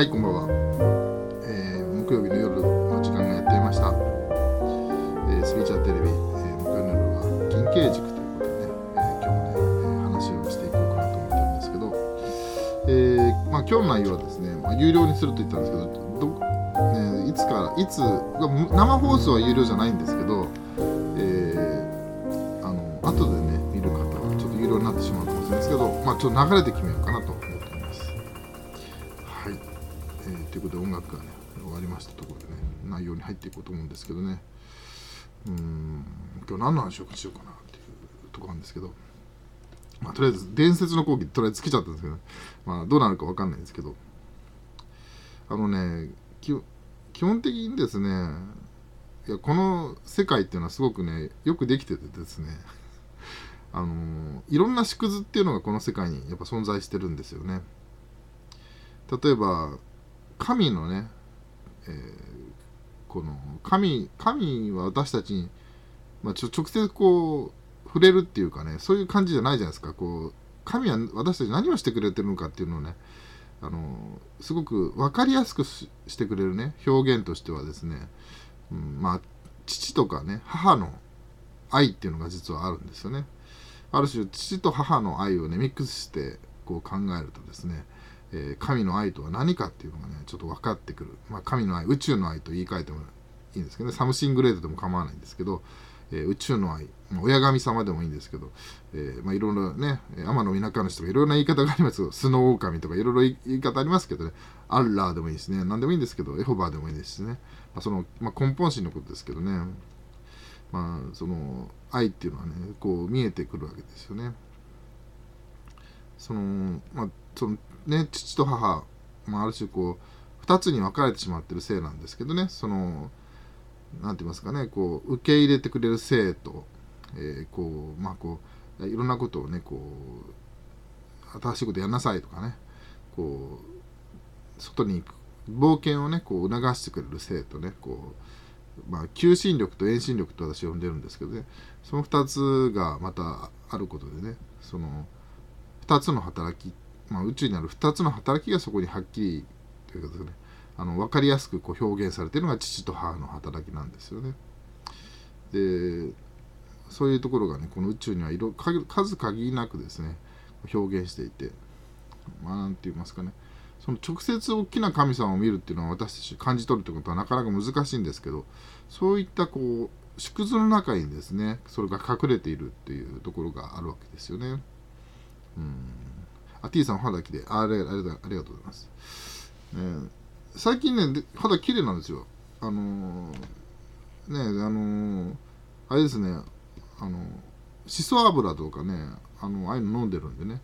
はい、こんばんは。えー、木曜日の夜の時間がやっていました。えー、スピーチャーテレビ、えー、木曜の夜は銀慶塾ということでね、えー、今日もね、えー、話をしていこうかなと思ってるんですけど、えー、まあ、今日の内容はですね、まあ、有料にすると言ったんですけど、どね、いつから、いつ、生放送は有料じゃないんですけど、えー、あの後でね、見る方はちょっと有料になってしまうかもしれないですけど、まあ、ちょっと流れて決めようかな内容に入っていこうと思うんですけどねうん今日何の話をしようかなっていうとこなんですけど、まあ、とりあえず伝説の講義とりあえずつけちゃったんですけど、ね、まあ、どうなるか分かんないんですけどあのね基本的にですねいやこの世界っていうのはすごくねよくできててですねあのいろんな縮図っていうのがこの世界にやっぱ存在してるんですよね。例えば神のね、えーこの神神は私たちに、まあ、ちょ直接こう触れるっていうかねそういう感じじゃないじゃないですかこう神は私たち何をしてくれてるのかっていうのをねあのすごく分かりやすくしてくれるね表現としてはですね、うん、まあ父とかね母の愛っていうのが実はあるんですよねある種父と母の愛をねミックスしてこう考えるとですねえー、神の愛とは何かっていうのがねちょっと分かってくる、まあ、神の愛宇宙の愛と言い換えてもいいんですけどねサムシングレードでも構わないんですけど、えー、宇宙の愛、まあ、親神様でもいいんですけど、えー、まあ、いろいろね天の田舎の人とかいろいろな言い方がありますけどスノーオオカミとかいろいろ言い方ありますけどねアッラーでもいいですね何でもいいんですけどエホバーでもいいですしね、まその、ま根本心のことですけどねまあその愛っていうのはねこう見えてくるわけですよね。そのまあ、そのね、父と母、まあ、ある種こう、2つに分かれてしまってる性なんですけどね、その、何て言いますかね、こう、受け入れてくれる性と、えー、こう、まあこう、いろんなことをね、こう、新しいことやんなさいとかね、こう、外に行く、冒険をね、こう、促してくれる性とね、こう、まあ、求心力と遠心力と私呼んでるんですけどね、その2つがまたあることでね、その、2つの働きっまあ、宇宙にある2つの働きがそこにはっきりということですねあの分かりやすくこう表現されているのが父と母の働きなんですよね。でそういうところがねこの宇宙には色数限りなくですね表現していてまあ何て言いますかねその直接大きな神様を見るっていうのは私たち感じ取るってことはなかなか難しいんですけどそういったこう縮図の中にですねそれが隠れているっていうところがあるわけですよね。うんあ、T さん、肌きれい。あありがとうございます。え最近ね、肌きれいなんですよ。あのー、ね、あのー、あれですね、あのー、シソ油とかね、あの、ああいうの飲んでるんでね、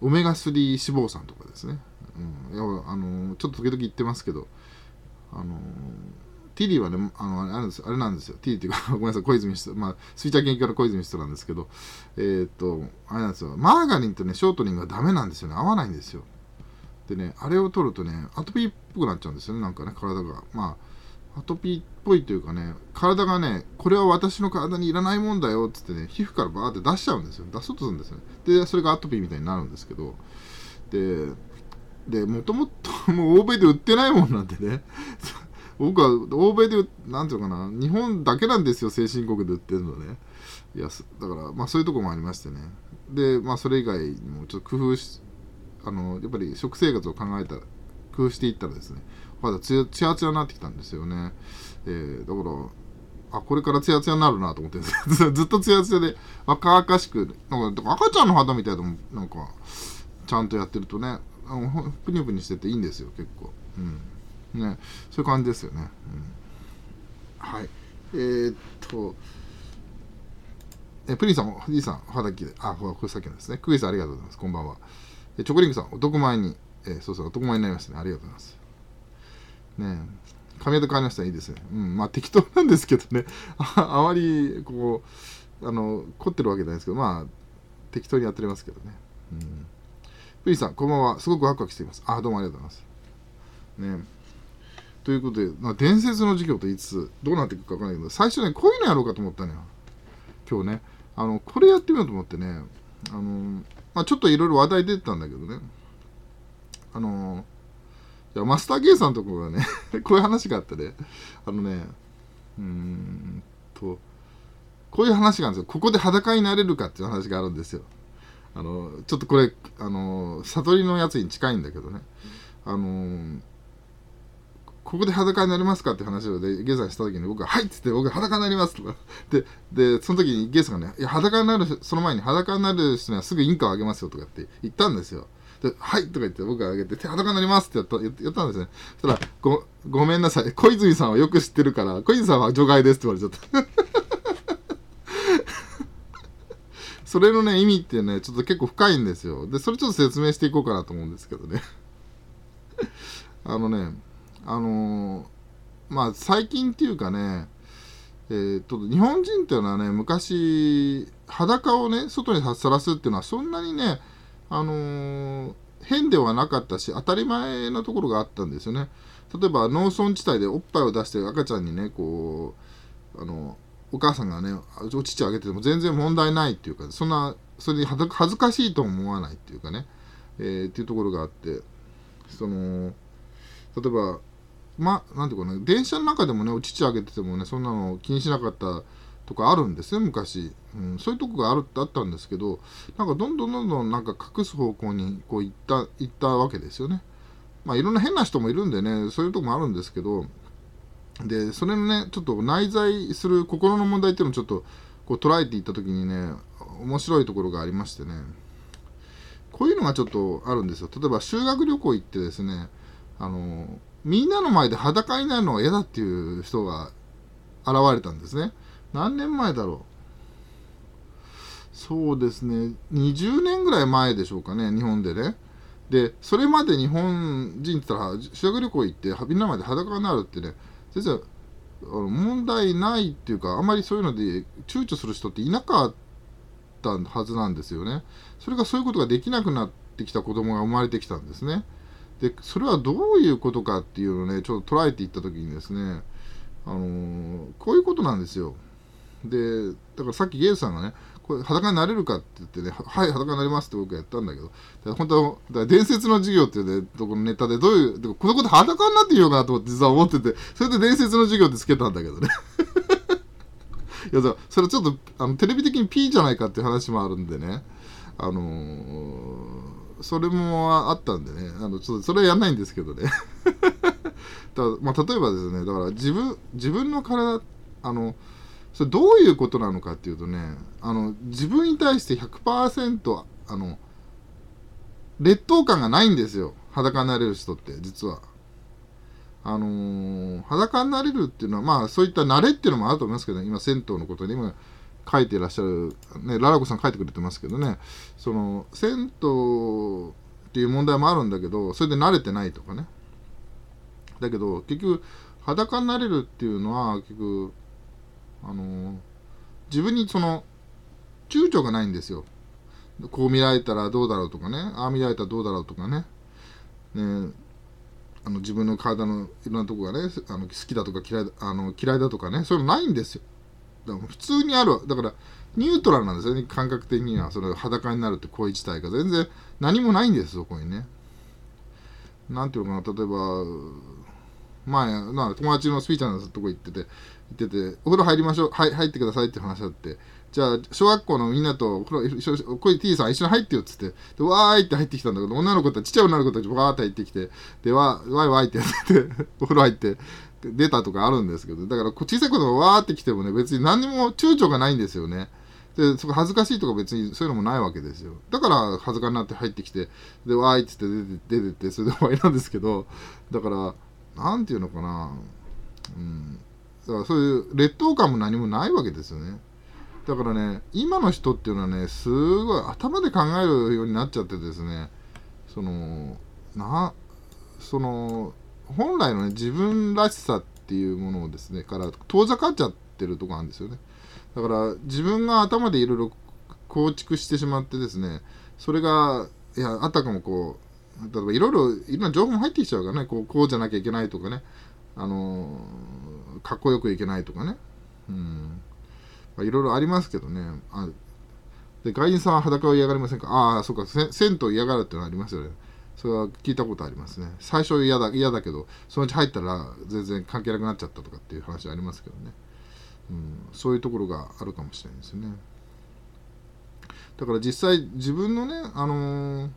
オメガ3脂肪酸とかですね、うん、いやあのちょっと時々言ってますけど、あのティリーはね、あの、あれですあれなんですよ。ティリーっていうか、ごめんなさい、小泉まあ、スイチャー研究家の小泉人なんですけど、えー、っと、あれなんですよ。マーガリンとね、ショートニングはダメなんですよね。合わないんですよ。でね、あれを取るとね、アトピーっぽくなっちゃうんですよね、なんかね、体が。まあ、アトピーっぽいというかね、体がね、これは私の体にいらないもんだよ、つってね、皮膚からバーって出しちゃうんですよ。出そうとするんですよね。で、それがアトピーみたいになるんですけど、で、で、もともと、もう欧米で売ってないもんなんでね、僕は欧米でなんていうのかな日本だけなんですよ先進国で売ってるのねいやだからまあそういうとこもありましてねでまあそれ以外にもちょっと工夫しあのやっぱり食生活を考えたら工夫していったらですねまだつやつやになってきたんですよね、えー、だからあこれからつやつやになるなと思って ずっとつやつやで若々しくなんか赤ちゃんの肌みたいななんかちゃんとやってるとねぷにぷにしてていいんですよ結構うんね、そういう感じですよね。うん、はい。えー、っと、えプリンさん、おじいさん、はだきで、あ、これさっきのですね。クイズありがとうございます。こんばんは。えチョコリンクさん、男前に、えー、そうそう、男前になりましたね。ありがとうございます。ね髪型変わりましたらいいですね。うん、まあ適当なんですけどね。あまり、こう、あの、凝ってるわけじゃないですけど、まあ、適当にやっておりますけどね。うん。プリンさん、こんばんは。すごくワクワクしています。あ、どうもありがとうございます。ねということで、まあ、伝説の授業といつどうなっていくかわかんないけど、最初ね、こういうのやろうかと思ったのよ。今日ね。あの、これやってみようと思ってね、あの、まあ、ちょっといろいろ話題出てたんだけどね、あの、いや、マスター K さんのところがね こういう話があってね、あのね、うーんと、こういう話があるんですよ。ここで裸になれるかっていう話があるんですよ。あの、ちょっとこれ、あの、悟りのやつに近いんだけどね。あのここで裸になりますかって話をで、ゲイさんした時に僕は「はいっつって僕裸になりますとか。で、で、その時にゲイさんがね、いや、裸になる、その前に裸になる人にはすぐ印鑑をあげますよとかって言ったんですよ。で、はいとか言って僕があげて、手裸になりますってやった、やったんですね。そしたら、ご、ごめんなさい。小泉さんはよく知ってるから、小泉さんは除外ですって言われちゃった。それのね、意味ってね、ちょっと結構深いんですよ。で、それちょっと説明していこうかなと思うんですけどね。あのね、あのー、まあ最近っていうかね、えー、っと日本人っていうのはね昔裸をね外にさらすっていうのはそんなにね、あのー、変ではなかったし当たり前なところがあったんですよね。例えば農村地帯でおっぱいを出して赤ちゃんにねこうあのお母さんがねお乳あげてても全然問題ないっていうかそんなそれに恥ずかしいと思わないっていうかね、えー、っていうところがあってその例えばま、なんていうかな、電車の中でもね、お乳あげててもね、そんなの気にしなかったとかあるんですね、昔。うん、そういうとこがあるあったんですけど、なんかどんどんどんどんなんか隠す方向にこう行った、行ったわけですよね。まあいろんな変な人もいるんでね、そういうとこもあるんですけど、で、それのね、ちょっと内在する心の問題っていうのをちょっとこう捉えていった時にね、面白いところがありましてね、こういうのがちょっとあるんですよ。例えば修学旅行行ってですね、あのみんなの前で裸になるのは嫌だっていう人が現れたんですね。何年前だろう。そうですね。20年ぐらい前でしょうかね、日本でね。で、それまで日本人って言ったら、修学旅行行って、みんなまで裸になるってね、先生、あの問題ないっていうか、あまりそういうので躊躇する人っていなかったはずなんですよね。それがそういうことができなくなってきた子供が生まれてきたんですね。でそれはどういうことかっていうのをねちょっと捉えていった時にですねあのー、こういうことなんですよでだからさっきゲイさんがねこれ裸になれるかって言ってねはい裸になりますって僕はやったんだけどだ本当は伝説の授業っていうねとこのネタでどういうこのこと裸になっていようかなと思って実は思っててそれで伝説の授業ってつけたんだけどね いやそれちょっとあのテレビ的に P じゃないかっていう話もあるんでねあのーそれもあったんでね、あの、ちょっと、それはやんないんですけどね。だまあ、例えばですね、だから自分、自分の体、あの、それどういうことなのかっていうとね、あの、自分に対して100%、あの、劣等感がないんですよ。裸になれる人って、実は。あのー、裸になれるっていうのは、まあ、そういった慣れっていうのもあると思いますけど、ね、今、銭湯のことにも書いてらっしゃる、ね、ララコさん書いてくれてますけどね、その、銭湯っていう問題もあるんだけど、それで慣れてないとかね。だけど、結局、裸になれるっていうのは、結局、あの、自分にその、躊躇がないんですよ。こう見られたらどうだろうとかね、ああ見られたらどうだろうとかね。ねあの自分の体のいろんなとこがねあの好きだとか嫌いあの嫌いだとかねそういうのないんですよだから普通にあるだからニュートラルなんですよね感覚的にはそれ裸になるって行自体が全然何もないんですそこにね何ていうのかな例えば前あ、友達のスピーチャーのとこ行ってて行っててお風呂入りましょう、はい、入ってくださいって話あってじゃあ小学校のみんなとお風呂一緒こい T さん一緒に入ってよっつってでわーいって入ってきたんだけど女の子たちちっちゃい女の子たちわーって入ってきてでわーわーわいってやっててお風呂入って出たとかあるんですけど、だから小さいことがわーって来てもね、別に何にも躊躇がないんですよね。で、そこ恥ずかしいとか別にそういうのもないわけですよ。だから恥ずかになって入ってきて、で、わーいって言って出て出てって、それで終わりなんですけど、だから、なんていうのかな、うん。だからそういう劣等感も何もないわけですよね。だからね、今の人っていうのはね、すごい頭で考えるようになっちゃってですね、その、な、その、本来のね自分らしさっていうものをですねから遠ざかっちゃってるとこなんですよねだから自分が頭でいろいろ構築してしまってですねそれがいやあたかもこう例えばいろいろいろな情報も入ってきちゃうからねこうこうじゃなきゃいけないとかねあのー、かっこよくいけないとかねうんいろいろありますけどねあで外人さんは裸を嫌がりませんかああそうか銭湯嫌がるってのありますよねそれは聞いたことありますね最初嫌だ嫌だけどそのうち入ったら全然関係なくなっちゃったとかっていう話ありますけどね、うん、そういうところがあるかもしれないですよねだから実際自分のねあのー、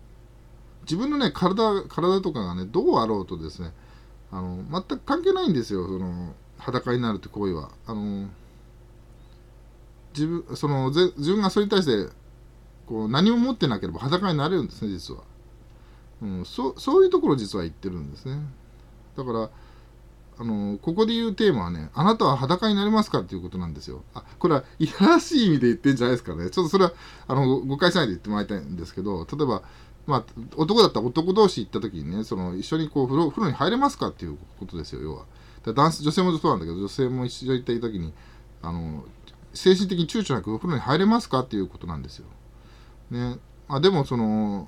自分のね体体とかがねどうあろうとですねあの全く関係ないんですよその裸になるって行為はあのー、自分その自分がそれに対してこう何も持ってなければ裸になれるんですね実はうん、そそういうところ実は言ってるんですねだからあのここで言うテーマはね「あなたは裸になりますか?」っていうことなんですよあこれはいやらしい意味で言ってんじゃないですからねちょっとそれはあの誤解しないで言ってもらいたいんですけど例えばまあ、男だったら男同士行った時にねその一緒にこう風呂風呂に入れますかっていうことですよ要はだ男性女性もそうなんだけど女性も一緒に行った時にあの精神的に躊躇なくお風呂に入れますかっていうことなんですよ。ね、あでもその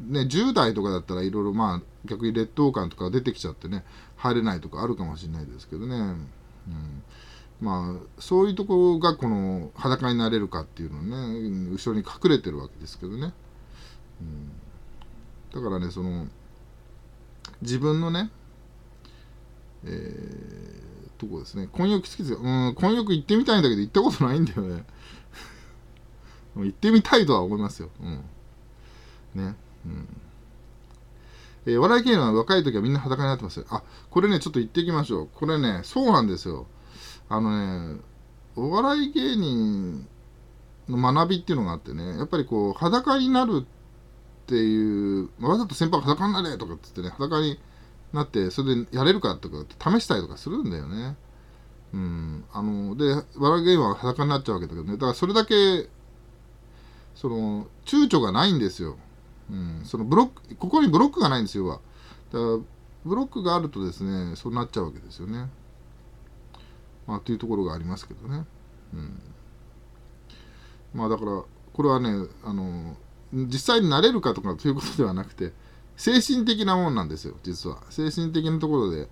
ね、10代とかだったらいろいろまあ逆に劣等感とか出てきちゃってね入れないとかあるかもしれないですけどね、うん、まあそういうとこがこの裸になれるかっていうのね後ろに隠れてるわけですけどね、うん、だからねその自分のねえー、とこですね婚浴好きですようん婚浴行ってみたいんだけど行ったことないんだよね 行ってみたいとは思いますようんねうんえー、笑い芸能は若い時はみんな裸になってますよ。あ、これね、ちょっと言っていきましょう。これね、そうなんですよ。あのね、お笑い芸人の学びっていうのがあってね、やっぱりこう、裸になるっていう、わざと先輩が裸になれとかっつってね、裸になって、それでやれるかとかって試したりとかするんだよね。うん。あの、で、笑い芸人は裸になっちゃうわけだけどね、だからそれだけ、その、躊躇がないんですよ。うん、そのブロック、ここにブロックがないんですよ、は。だから、ブロックがあるとですね、そうなっちゃうわけですよね。まあ、というところがありますけどね。うん。まあ、だから、これはね、あの、実際になれるかとかということではなくて、精神的なもんなんですよ、実は。精神的なところで、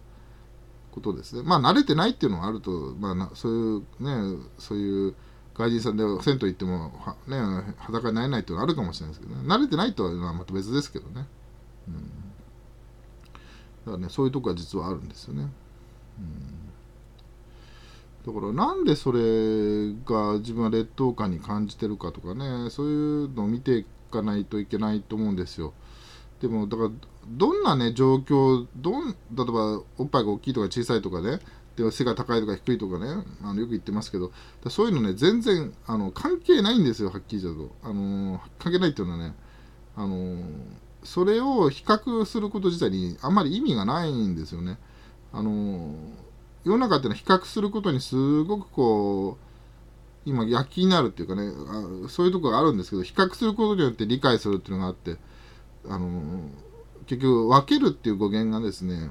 ことですね。まあ、慣れてないっていうのはあると、まあ、そういう、ね、そういう、外人さんで銭湯行ってもは、ね、裸になれないっていうのはあるかもしれないですけど、ね、慣れてないとはまた別ですけどね、うん、だからねそういうとこは実はあるんですよね、うん、だからなんでそれが自分は劣等感に感じてるかとかねそういうのを見ていかないといけないと思うんですよでもだからどんなね状況どん例えばおっぱいが大きいとか小さいとかねでは背が高いとか低いとかねあのよく言ってますけどそういうのね全然あの関係ないんですよはっきり言ゃうと、あのー、関係ないっていうのはね、あのー、それを比較すること自体にあんまり意味がないんですよね、あのー、世の中っていうのは比較することにすごくこう今躍起になるっていうかねあそういうとこがあるんですけど比較することによって理解するっていうのがあってあの結局分けるっていう語源がですね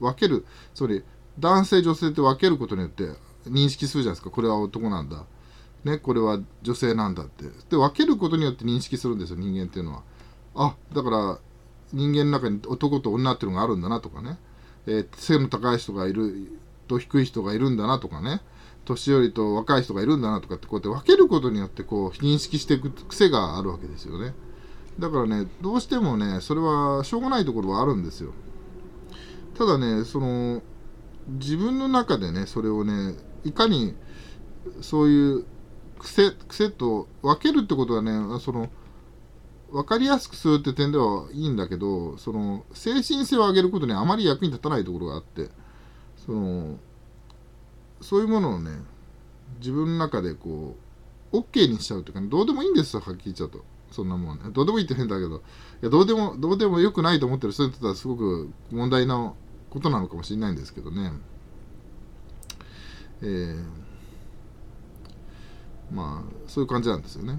分けるつまり男性女性って分けることによって認識するじゃないですかこれは男なんだ、ね、これは女性なんだってで分けることによって認識するんですよ人間っていうのはあだから人間の中に男と女っていうのがあるんだなとかね、えー、背の高い人がいると低い人がいるんだなとかね年寄りと若い人がいるんだなとかってこうやって分けることによってこう認識していく癖があるわけですよねだからねどうしてもねそれはしょうがないところはあるんですよただねその自分の中でねそれをねいかにそういう癖癖と分けるってことはねその分かりやすくするって点ではいいんだけどその精神性を上げることにあまり役に立たないところがあってそのそういうものをね自分の中でこう OK にしちゃうというか、ね、どうでもいいんですよはっきり言っちゃうとそんなもんねどうでもいいって変だけどいやどうでもどうでもよくないと思ってる人にとってはすごく問題のことなのかもしれないんですけどね。えー、まあ、そういう感じなんですよね。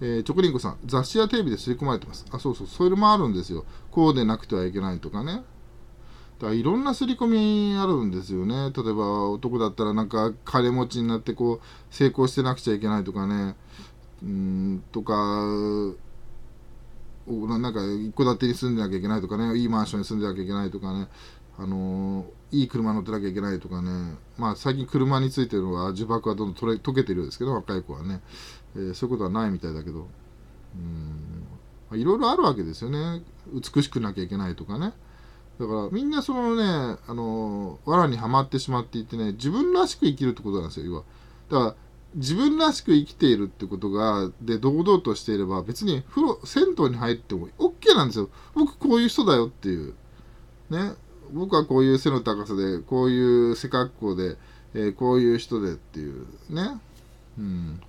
えー、チョクリンコさん、雑誌やテレビで刷り込まれてます。あ、そうそう、それもあるんですよ。こうでなくてはいけないとかね。だからいろんな刷り込みあるんですよね。例えば男だったらなんか金持ちになってこう成功してなくちゃいけないとかね。うんとか、なんか一戸建てに住んでなきゃいけないとかねいいマンションに住んでなきゃいけないとかねあのいい車乗ってなきゃいけないとかね、まあ、最近車についてのは呪縛はどんどん溶けてるようですけど若い子はね、えー、そういうことはないみたいだけどいろいろあるわけですよね美しくなきゃいけないとかねだからみんなそのねあの藁にはまってしまっていてね自分らしく生きるってことなんですよ要はだから自分らしく生きているってことが、で、堂々としていれば、別に風呂、銭湯に入っても OK なんですよ。僕こういう人だよっていう。ね。僕はこういう背の高さで、こういう背格好で、えー、こういう人でっていう。ね。うん。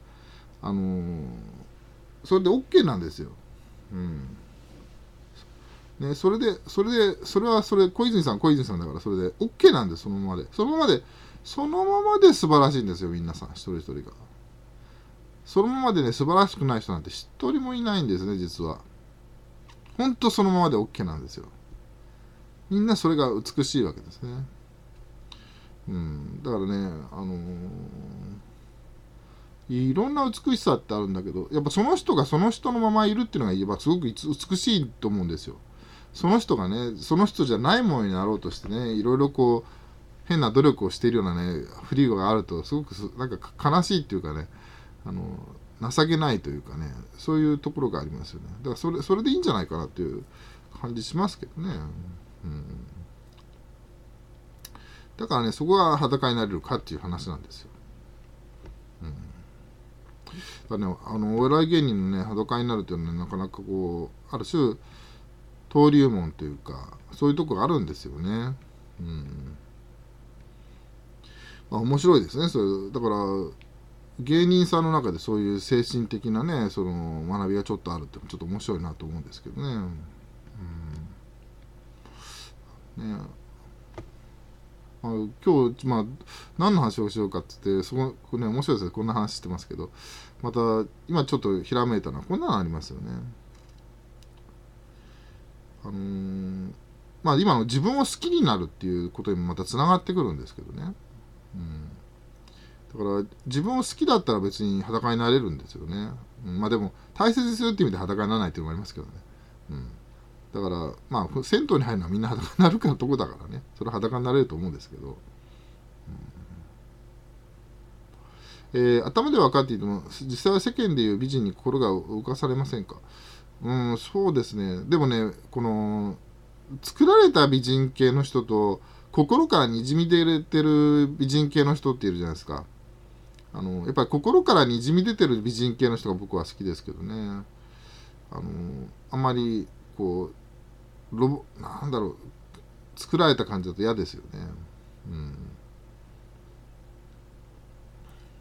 あのー、それで OK なんですよ。うん。ね、それで、それで、それはそれ、小泉さん、小泉さんだから、それで OK なんです、そのままで。そのままでそのままで素晴らしいんですよ、皆さん、一人一人が。そのままでね、素晴らしくない人なんて一人もいないんですね、実は。ほんとそのままで OK なんですよ。みんなそれが美しいわけですね。うん、だからね、あのー、いろんな美しさってあるんだけど、やっぱその人がその人のままいるっていうのが言えばすごく美しいと思うんですよ。その人がね、その人じゃないものになろうとしてね、いろいろこう、変な努力をしているようなねフリーゴがあるとすごくなんか悲しいっていうかねあの情けないというかねそういうところがありますよねだからそれそれでいいんじゃないかなっていう感じしますけどね、うん、だからねそこが裸になれるかっていう話なんですよ、うん、だねあのお笑い芸人のね裸になるっていうのは、ね、なかなかこうある種登竜門というかそういうとこがあるんですよねうんあ面白いですねそれだから芸人さんの中でそういう精神的なねその学びがちょっとあるってちょっと面白いなと思うんですけどね。うん、ねあ今日、まあ、何の話をしようかって言って、そこ、こね、面白いですね。こんな話してますけど、また、今ちょっとひらめいたのは、こんなのありますよね。あのー、まあ、今の自分を好きになるっていうことにもまたつながってくるんですけどね。うん、だから自分を好きだったら別に裸になれるんですよね、うん、まあでも大切にするって意味で裸にならないっていうのもありますけどね、うん、だからまあ銭湯に入るのはみんな裸になるかとこだからねそれは裸になれると思うんですけど、うん、えー、頭で分かっていても実際は世間でいう美人に心が動かされませんかうんそうですねでもねこの作られた美人系の人と心からにじみ出てる美人系の人っているじゃないですか。あのやっぱり心からにじみ出てる美人系の人が僕は好きですけどね。あのあんまりこうロボなんだろう作られた感じだと嫌ですよね。うん、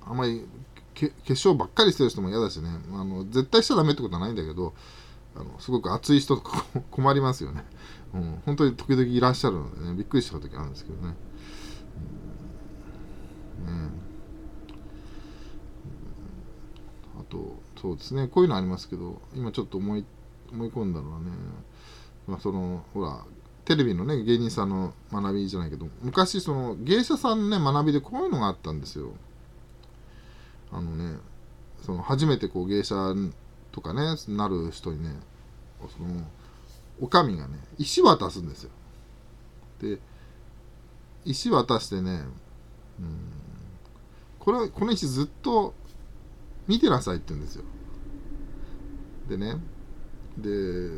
あんまり化粧ばっかりしてる人も嫌だしねあの絶対しちゃダメってことはないんだけどあのすごく熱い人とか困りますよね。うん、本当に時々いらっしゃるのでね、びっくりした時あるんですけどね。うん、ねあと、そうですね、こういうのありますけど、今ちょっと思い思い込んだのはね、まあ、その、ほら、テレビのね、芸人さんの学びじゃないけど、昔、その、芸者さんのね、学びでこういうのがあったんですよ。あのね、その、初めてこう、芸者とかね、なる人にね、その、おかみがね、石渡すんですよ。で、石渡してね、うん、これ、この石ずっと見てなさいって言うんですよ。でね、で、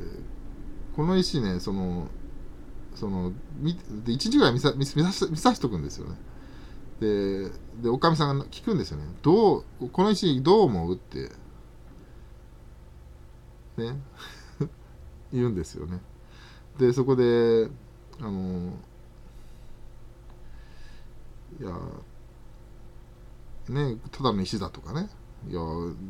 この石ね、その、その、みで1時ぐらい見さ見さ見さしとくんですよね。で、で、おかみさんが聞くんですよね。どう、この石どう思うって。ね。言うんですよね。でそこであのいやねただの石だとかねいや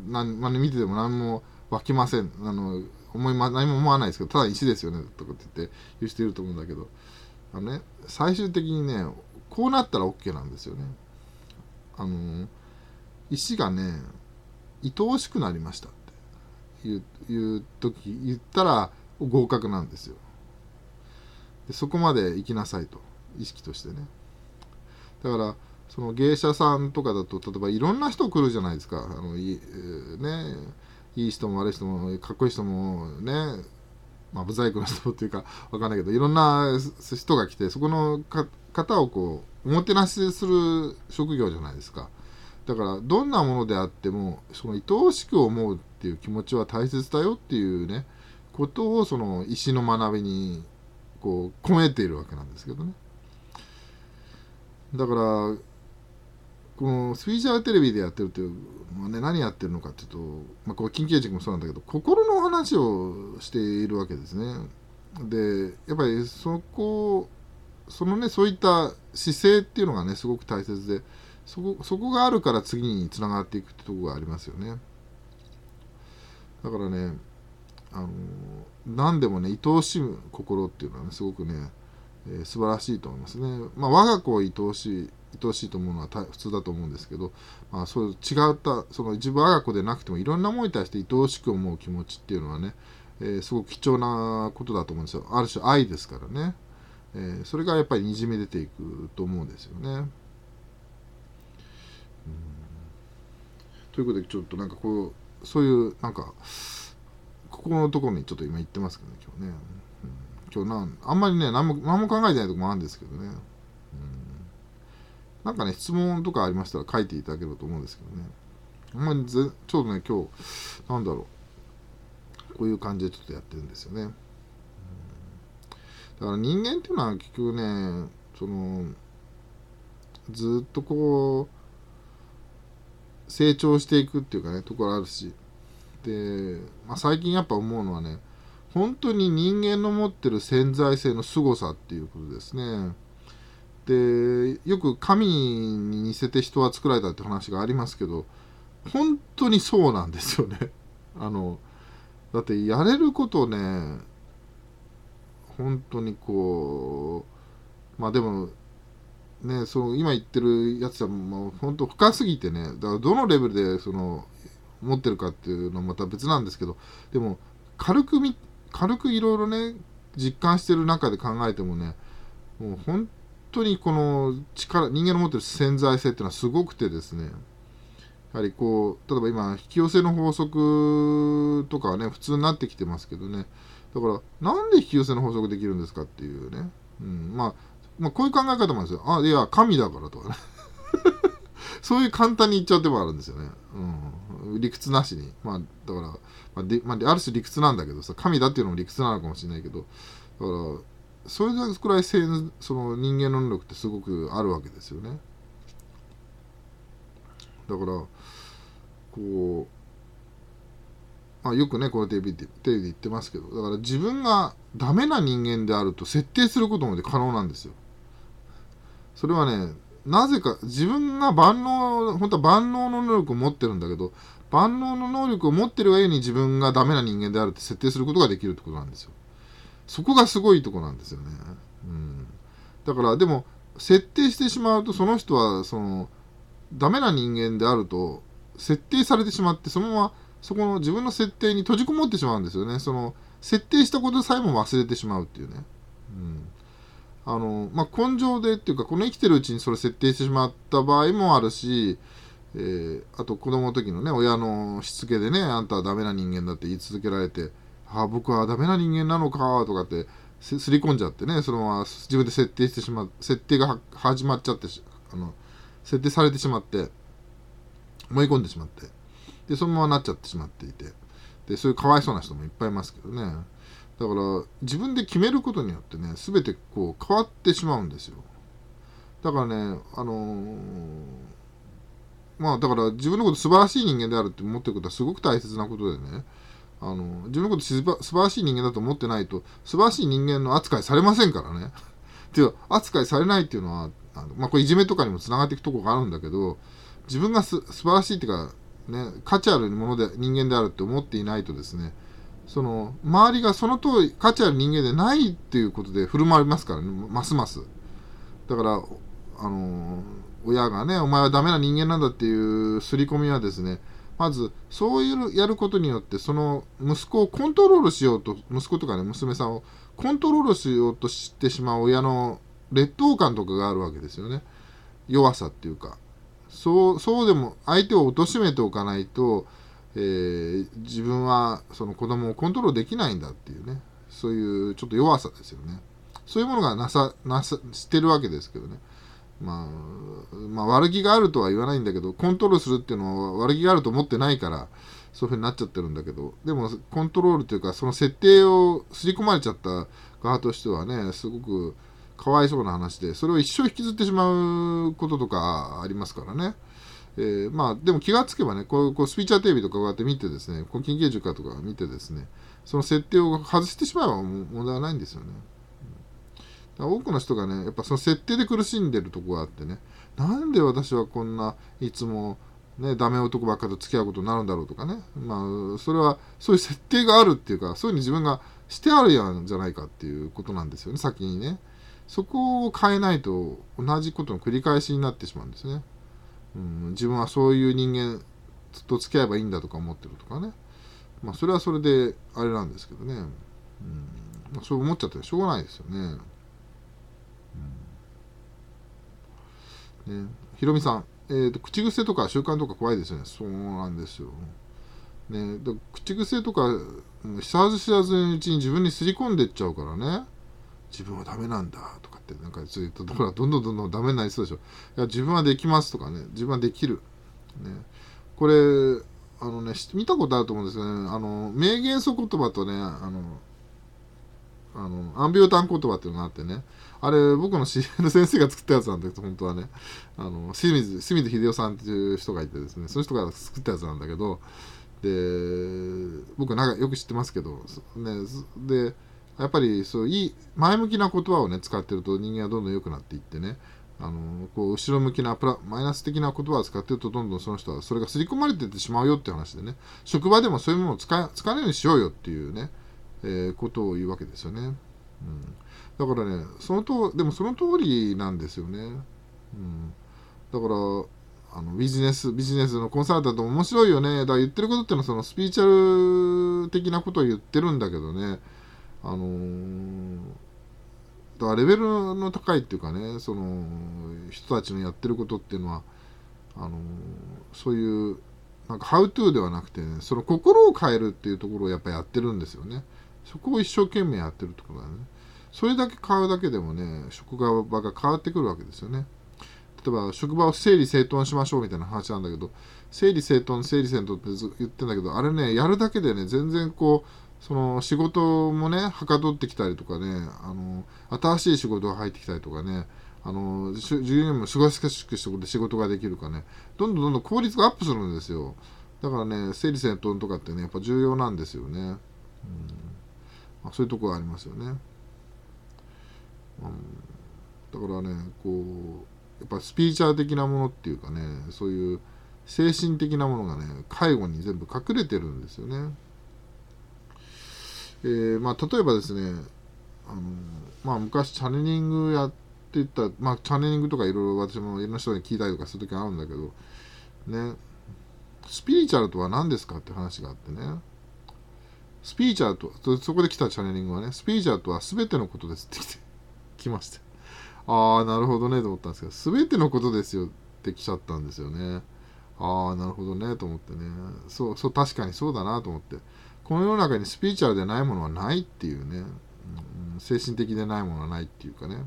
何何見てても何も湧きませんあの思い、ま、何も思わないですけどただ石ですよねとかって言って言う人いると思うんだけどあのね最終的にねこうなったら OK なんですよね。あの石がね愛おしくなりましたっていう時言ったら合格なんですよでそこまで行きなさいと意識としてねだからその芸者さんとかだと例えばいろんな人来るじゃないですかあのい,、えー、ね、いい人も悪い人もかっこいい人もねまあ、不細工な人っていうか分かんないけどいろんな人が来てそこの方をこうおもてなしする職業じゃないですかだからどんなものであってもその愛おしく思うっていう気持ちは大切だよっていうねことをその石の学びにこう込めているわけなんですけどねだからこのスピーチャーテレビでやってるっていう、まあね、何やってるのかっていうと、まあ、これ緊急軸もそうなんだけど心の話をしているわけですねでやっぱりそこそのねそういった姿勢っていうのがねすごく大切でそこそこがあるから次につながっていくってとこがありますよねだからねあの何でもね愛おしむ心っていうのはねすごくね、えー、素晴らしいと思いますね。まあ、我が子を愛おしい愛おしいと思うのは普通だと思うんですけど、まあ、そういう違ったその自分我が子でなくてもいろんなものに対して愛おしく思う気持ちっていうのはね、えー、すごく貴重なことだと思うんですよ。ある種愛ですからね。えー、それがやっぱりにじみ出ていくと思うんですよね。ということでちょっとなんかこうそういうなんか。ここのところにちょっと今行ってますけどね、今日ね。うん、今日なんあんまりね何も、何も考えてないとこもあるんですけどね。うんなんかね、質問とかありましたら書いていただければと思うんですけどね。あんまりぜ、ちょうどね、今日、なんだろう。こういう感じでちょっとやってるんですよね。だから人間っていうのは結局ね、その、ずっとこう、成長していくっていうかね、ところあるし、で、まあ、最近やっぱ思うのはね本当に人間の持ってる潜在性の凄さっていうことですね。でよく神に似せて人は作られたって話がありますけど本当にそうなんですよね。あのだってやれることね本当にこうまあでもねその今言ってるやつはもう本当深すぎてねだからどのレベルでその持ってるかっていうのはまた別なんですけどでも軽く軽くいろいろね実感してる中で考えてもねもう本当にこの力人間の持ってる潜在性っていうのはすごくてですねやはりこう例えば今引き寄せの法則とかはね普通になってきてますけどねだからなんで引き寄せの法則できるんですかっていうね、うんまあ、まあこういう考え方もあるんですよあいや神だからとかね そういう簡単に言っちゃう手もあるんですよねうん理屈なしに、まあ、だから、まあでまあ、ある種理屈なんだけどさ、神だっていうのも理屈なのかもしれないけど、だから、それくらいその人間の能力ってすごくあるわけですよね。だから、こう、まあ、よくね、このテレビでテレビで言ってますけど、だから自分がダメな人間であると設定することも可能なんですよ。それはね、なぜか自分が万能、本当は万能の能力を持ってるんだけど、万能の能力を持ってるがゆえに自分がダメな人間であるって設定することができるってことなんですよ。そこがすごいとこなんですよね。うん。だから、でも、設定してしまうと、その人は、その、ダメな人間であると、設定されてしまって、そのまま、そこの自分の設定に閉じこもってしまうんですよね。その、設定したことさえも忘れてしまうっていうね。うん。あの、まあ、根性でっていうか、この生きてるうちにそれ設定してしまった場合もあるし、えー、あと子供の時のね、親のしつけでね、あんたはダメな人間だって言い続けられて、ああ、僕はダメな人間なのか、とかってす、り込んじゃってね、そのまま自分で設定してしまう、設定が始まっちゃってあの、設定されてしまって、思い込んでしまって、で、そのままなっちゃってしまっていて、で、そういうかわいそうな人もいっぱいいますけどね。だから自分で決めることによってね全てこう変わってしまうんですよだからねあのー、まあだから自分のこと素晴らしい人間であるって思ってることはすごく大切なことでねあの自分のこと素晴らしい人間だと思ってないと素晴らしい人間の扱いされませんからね っていう扱いされないっていうのはあの、まあ、これいじめとかにもつながっていくとこがあるんだけど自分がす素晴らしいっていうかね価値あるもので人間であるって思っていないとですねその、周りがその通り価値ある人間でないっていうことで振る舞いますからね、ますます。だから、あの、親がね、お前はダメな人間なんだっていう刷り込みはですね、まず、そういうやることによって、その息子をコントロールしようと、息子とかね、娘さんをコントロールしようとしてしまう親の劣等感とかがあるわけですよね。弱さっていうか。そう、そうでも、相手を貶めておかないと、えー、自分はその子供をコントロールできないんだっていうね、そういうちょっと弱さですよね。そういうものがなさ、なさ、してるわけですけどね。まあ、まあ、悪気があるとは言わないんだけど、コントロールするっていうのは悪気があると思ってないから、そういうふうになっちゃってるんだけど、でもコントロールというか、その設定をすり込まれちゃった側としてはね、すごくかわいそうな話で、それを一生引きずってしまうこととかありますからね。えー、まあ、でも気がつけばね、こうこうスピーチャーテレビとかこうやって見てですね、古今芸術家とか見てですね、その設定を外してしまえば問題はないんですよね。多くの人がね、やっぱその設定で苦しんでるとこがあってね、なんで私はこんないつも、ね、ダメ男ばっかと付き合うことになるんだろうとかね、まあ、それはそういう設定があるっていうか、そういうふうに自分がしてあるやんじゃないかっていうことなんですよね、先にね。そこを変えないと同じことの繰り返しになってしまうんですね。うん、自分はそういう人間と付き合えばいいんだとか思ってるとかね。まあ、それはそれであれなんですけどね。うんまあ、そう思っちゃったらしょうがないですよね。うん、ねひろみさん、えーと、口癖とか習慣とか怖いですよね。そうなんですよ。ね、口癖とか、知らず知らずのうちに自分にすり込んでっちゃうからね。自分はダメなんだとってなんかずっとほらどんどんどんどんダメになりそうでしょいや自分はできますとかね自分はできる、ね、これあのね見たことあると思うんですよねあの名言素言葉とねあのあのアンビュータン言葉っていうのがあってねあれ僕の知り先生が作ったやつなんだけど本当はねあの清水清水秀夫さんっていう人がいてですねその人が作ったやつなんだけどで僕なんかよく知ってますけどねでやっぱりそういい前向きな言葉をね使ってると人間はどんどん良くなっていってねあのこう後ろ向きなプラマイナス的な言葉を使ってるとどんどんその人はそれが刷り込まれてってしまうよって話でね職場でもそういうものを使使わないようにしようよっていうね、えー、ことを言うわけですよね、うん、だからねそのとでもその通りなんですよね、うん、だからあのビジネスビジネスのコンサルタントも面白いよねだから言ってることっていうのはそのスピーチャル的なことを言ってるんだけどねあのー、だからレベルの高いっていうかねその人たちのやってることっていうのはあのー、そういうなんかハウトゥーではなくて、ね、その心を変えるっていうところをやっぱやってるんですよねそこを一生懸命やってるところだねそれだけ変うだけでもね職場が変わってくるわけですよね例えば職場を整理整頓しましょうみたいな話なんだけど整理整頓整理整頓って言ってんだけどあれねやるだけでね全然こうその仕事もねはかどってきたりとかねあの新しい仕事が入ってきたりとかねあの従業員もすがすがしくして仕事ができるかねどんどんどんどん効率がアップするんですよだからね整理整頓とかってねやっぱ重要なんですよね、うんまあ、そういうとこがありますよね、うん、だからねこうやっぱスピーチャー的なものっていうかねそういう精神的なものがね介護に全部隠れてるんですよねえー、まあ、例えばですね、あのまあ、昔チャネリングやってた、まあ、チャネリングとかいろいろ私もいろんな人に聞いたりとかする時あるんだけど、ね、スピリチュアルとは何ですかって話があってね、スピリチュアルと、そこで来たチャネリングはね、スピリチュアルとは全てのことですって来て、来まして。ああ、なるほどねと思ったんですけど、全てのことですよって来ちゃったんですよね。ああ、なるほどねと思ってね。そう、そう、確かにそうだなと思って。この世の中にスピリチュアルでないものはないっていうね、うん、精神的でないものはないっていうかね、うん、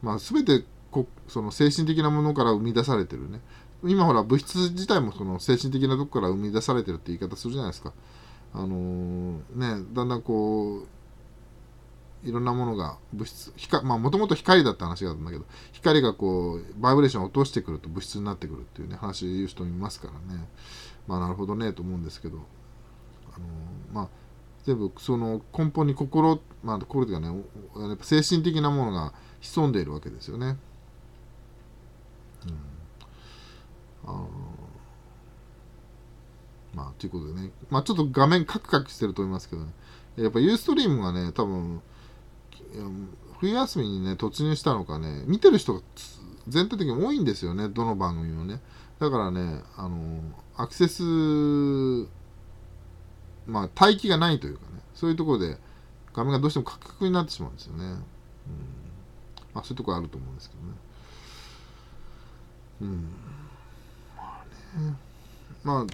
まあ全てこその精神的なものから生み出されてるね今ほら物質自体もその精神的なとこから生み出されてるって言い方するじゃないですかあのー、ねだんだんこういろんなものが物質光まあもともと光だった話があったんだけど光がこうバイブレーションを落としてくると物質になってくるっていうね話言う人いますからねまあなるほどねと思うんですけどあのまあ、全部その根本に心、まあ、心というかねやっぱ精神的なものが潜んでいるわけですよね。うん、あまあということでね、まあ、ちょっと画面カクカクしてると思いますけどねやっぱユーストリームがね多分冬休みにね突入したのかね見てる人が全体的に多いんですよねどの番組もねだからねあのアクセスまあ、待機がないというかね、そういうところで画面がどうしてもカクカクになってしまうんですよね。うん。まあ、そういうところあると思うんですけどね。うん。まあね。まあ、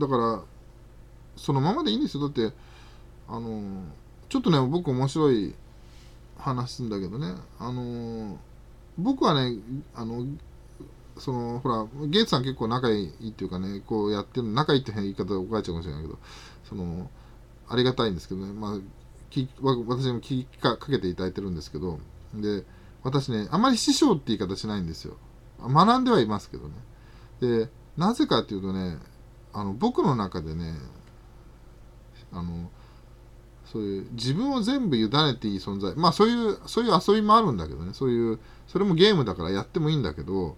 だから、そのままでいいんですよ。だって、あの、ちょっとね、僕面白い話すんだけどね、あの、僕はね、あの、そのほらゲイツさん結構仲いいっていうかねこうやってる仲いいって言い方お怒られちゃうかもしれないけどそのありがたいんですけどね、まあ、き私も聞きかけていただいてるんですけどで私ねあまり師匠って言い方しないんですよ学んではいますけどねでなぜかっていうとねあの僕の中でねあのそういう自分を全部委ねていい存在まあそういうそういう遊びもあるんだけどねそういうそれもゲームだからやってもいいんだけど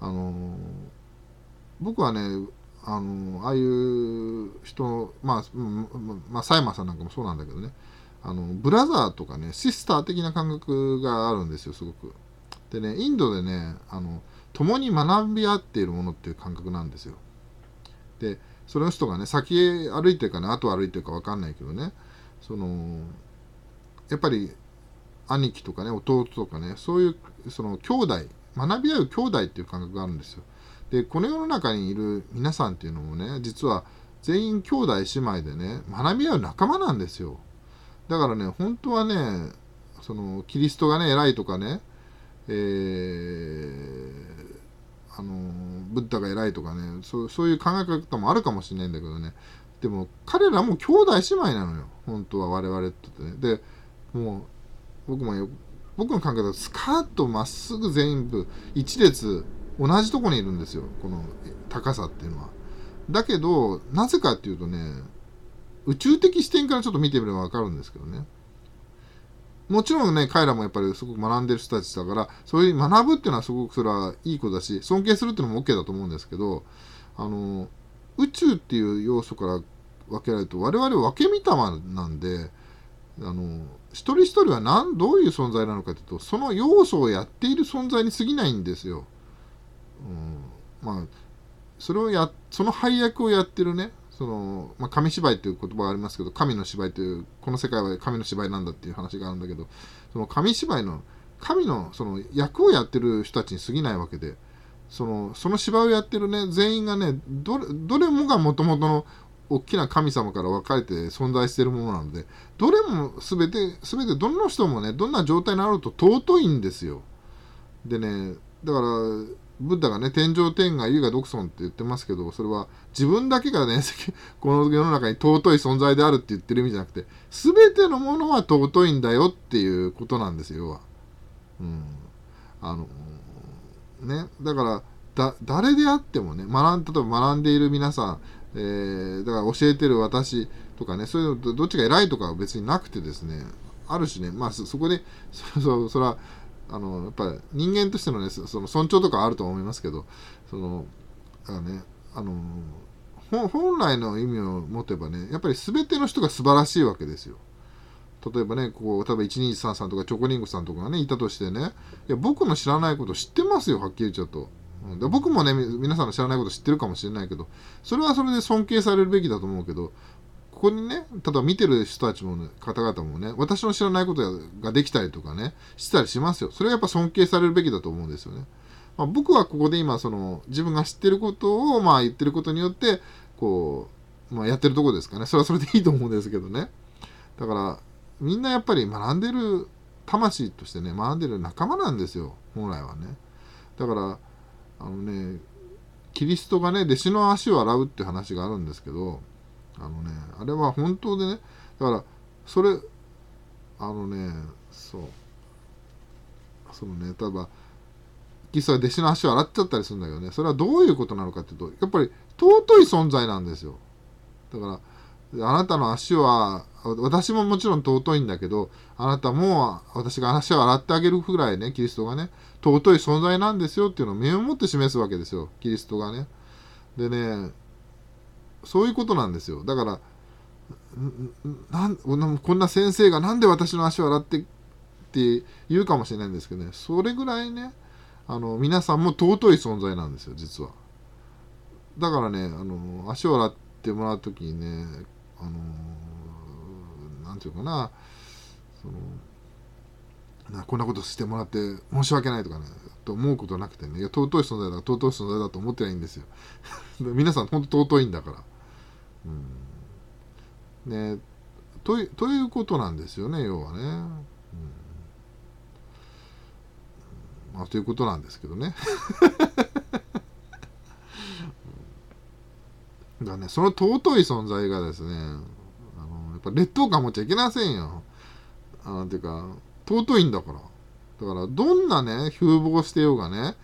あの僕はねあのああいう人まあ、まあ、サイマーさんなんかもそうなんだけどねあのブラザーとかねシスター的な感覚があるんですよすごく。でねインドでねあの共に学び合っているものっていう感覚なんですよ。でその人がね先へ歩いてるかね後歩いてるか分かんないけどねそのやっぱり兄貴とかね弟とかねそういうその兄弟学び合う兄弟っていう感覚があるんですよ。でこの世の中にいる皆さんっていうのもね実は全員兄弟姉妹でね学び合う仲間なんですよだからね本当はねそのキリストがね偉いとかねえー、あのブッダが偉いとかねそうそういう考え方もあるかもしれないんだけどねでも彼らも兄弟姉妹なのよ本当は我々ってねでもう僕も僕の考え方スカッとまっすぐ全部一列同じとこにいるんですよこの高さっていうのは。だけどなぜかっていうとね宇宙的視点からちょっと見てみれば分かるんですけどね。もちろんね、彼らもやっぱりすごく学んでる人たちだから、そういう学ぶっていうのはすごくそれはいい子だし、尊敬するっていうのも OK だと思うんですけど、あの、宇宙っていう要素から分けられると、我々分け見たまなんで、あの、一人一人は何、どういう存在なのかというと、その要素をやっている存在に過ぎないんですよ。うん、まあそれをやその配役をやってるねその、まあ、紙芝居という言葉がありますけど神の芝居というこの世界は神の芝居なんだっていう話があるんだけどその紙芝居の神のその役をやってる人たちに過ぎないわけでそのその芝居をやってるね全員がねどれもがもともとの大きな神様から分かれて存在しているものなのでどれも全て全てどの人もねどんな状態になうと尊いんですよ。でねだからブッダがね、天上天下、唯我独尊って言ってますけど、それは自分だけがね、この世の中に尊い存在であるって言ってる意味じゃなくて、すべてのものは尊いんだよっていうことなんですよ、要は。うん。あの、ね、だから、誰であってもね、学ん、例えば学んでいる皆さん、えー、だから教えてる私とかね、そういうのどっちが偉いとかは別になくてですね、あるしね、まあそこで、そそそは、あのやっぱ人間としてのねその尊重とかあると思いますけどそのあねあの本来の意味を持てばねやっぱり全ての人が素晴らしいわけですよ。例えばね、こう、例えば123さんとかチョコリンクさんとかがね、いたとしてね、いや、僕の知らないこと知ってますよ、はっきり言っちゃうと。うん、で僕もね、皆さんの知らないこと知ってるかもしれないけど、それはそれで尊敬されるべきだと思うけど、ここにね、例えば見てる人たちも、ね、方々もね、私の知らないことができたりとかね、したりしますよ。それはやっぱ尊敬されるべきだと思うんですよね。まあ、僕はここで今、その、自分が知ってることを、まあ言ってることによって、こう、まあ、やってるとこですかね。それはそれでいいと思うんですけどね。だから、みんなやっぱり学んでる魂としてね、学んでる仲間なんですよ。本来はね。だから、あのね、キリストがね、弟子の足を洗うって話があるんですけど、あのねあれは本当でねだからそれあのねそうそのね例えば実は弟子の足を洗っちゃったりするんだけどねそれはどういうことなのかっていうとやっぱり尊い存在なんですよだからあなたの足は私ももちろん尊いんだけどあなたも私が足を洗ってあげるぐらいねキリストがね尊い存在なんですよっていうのを目をもって示すわけですよキリストがねでねそういうことなんですよだからなんこんな先生が何で私の足を洗ってって言うかもしれないんですけどねそれぐらいねあの皆さんも尊い存在なんですよ実はだからねあの足を洗ってもらう時にねあの何て言うかなそのなこんなことしてもらって申し訳ないとかねと思うことなくてねいや尊い存在だ尊い存在だと思ってないんですよ 皆さん本当尊いんだからうん、ねとということなんですよね要はね、うんまあ。ということなんですけどね。だねその尊い存在がですねあのやっぱ劣等感持っちゃいけませんよ。あていうか尊いんだから。だからどんなね風貌してようがね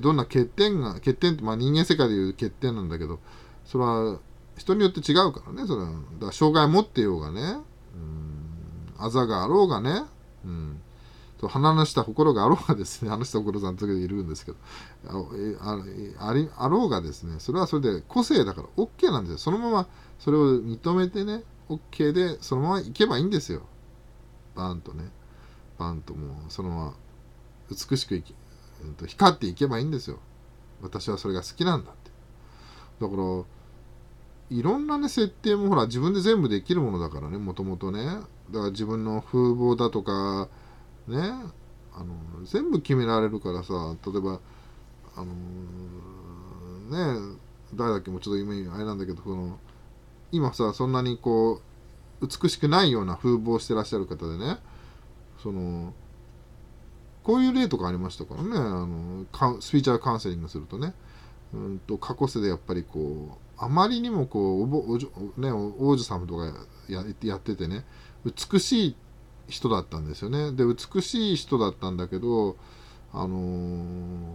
どんな欠点が欠点って、まあ、人間世界でいう欠点なんだけどそれは人によって違うからね、それは。だから障害持ってようがね、うん、あざがあろうがね、うん、と鼻の下心があろうがですね、あの下心さんの時いるんですけど、ありあろうがですね、それはそれで個性だから OK なんですよ。そのままそれを認めてね、OK で、そのままいけばいいんですよ。バーンとね、バーンともう、そのまま美しくいき、うん、と光っていけばいいんですよ。私はそれが好きなんだって。だから、いろんなね、設定もほら、自分で全部できるものだからね、もともとね。だから自分の風貌だとか、ね、あの、全部決められるからさ、例えば、あのー、ね、誰だっけもちょっと今、あれなんだけど、この、今さ、そんなにこう、美しくないような風貌してらっしゃる方でね、その、こういう例とかありましたからね、あの、スピーチャーカウンセリングするとね、うんと、過去世でやっぱりこう、あまりにもこうおぼおじね、王子様とかややっててね美しい人だったんですよねで美しい人だったんだけどあのー、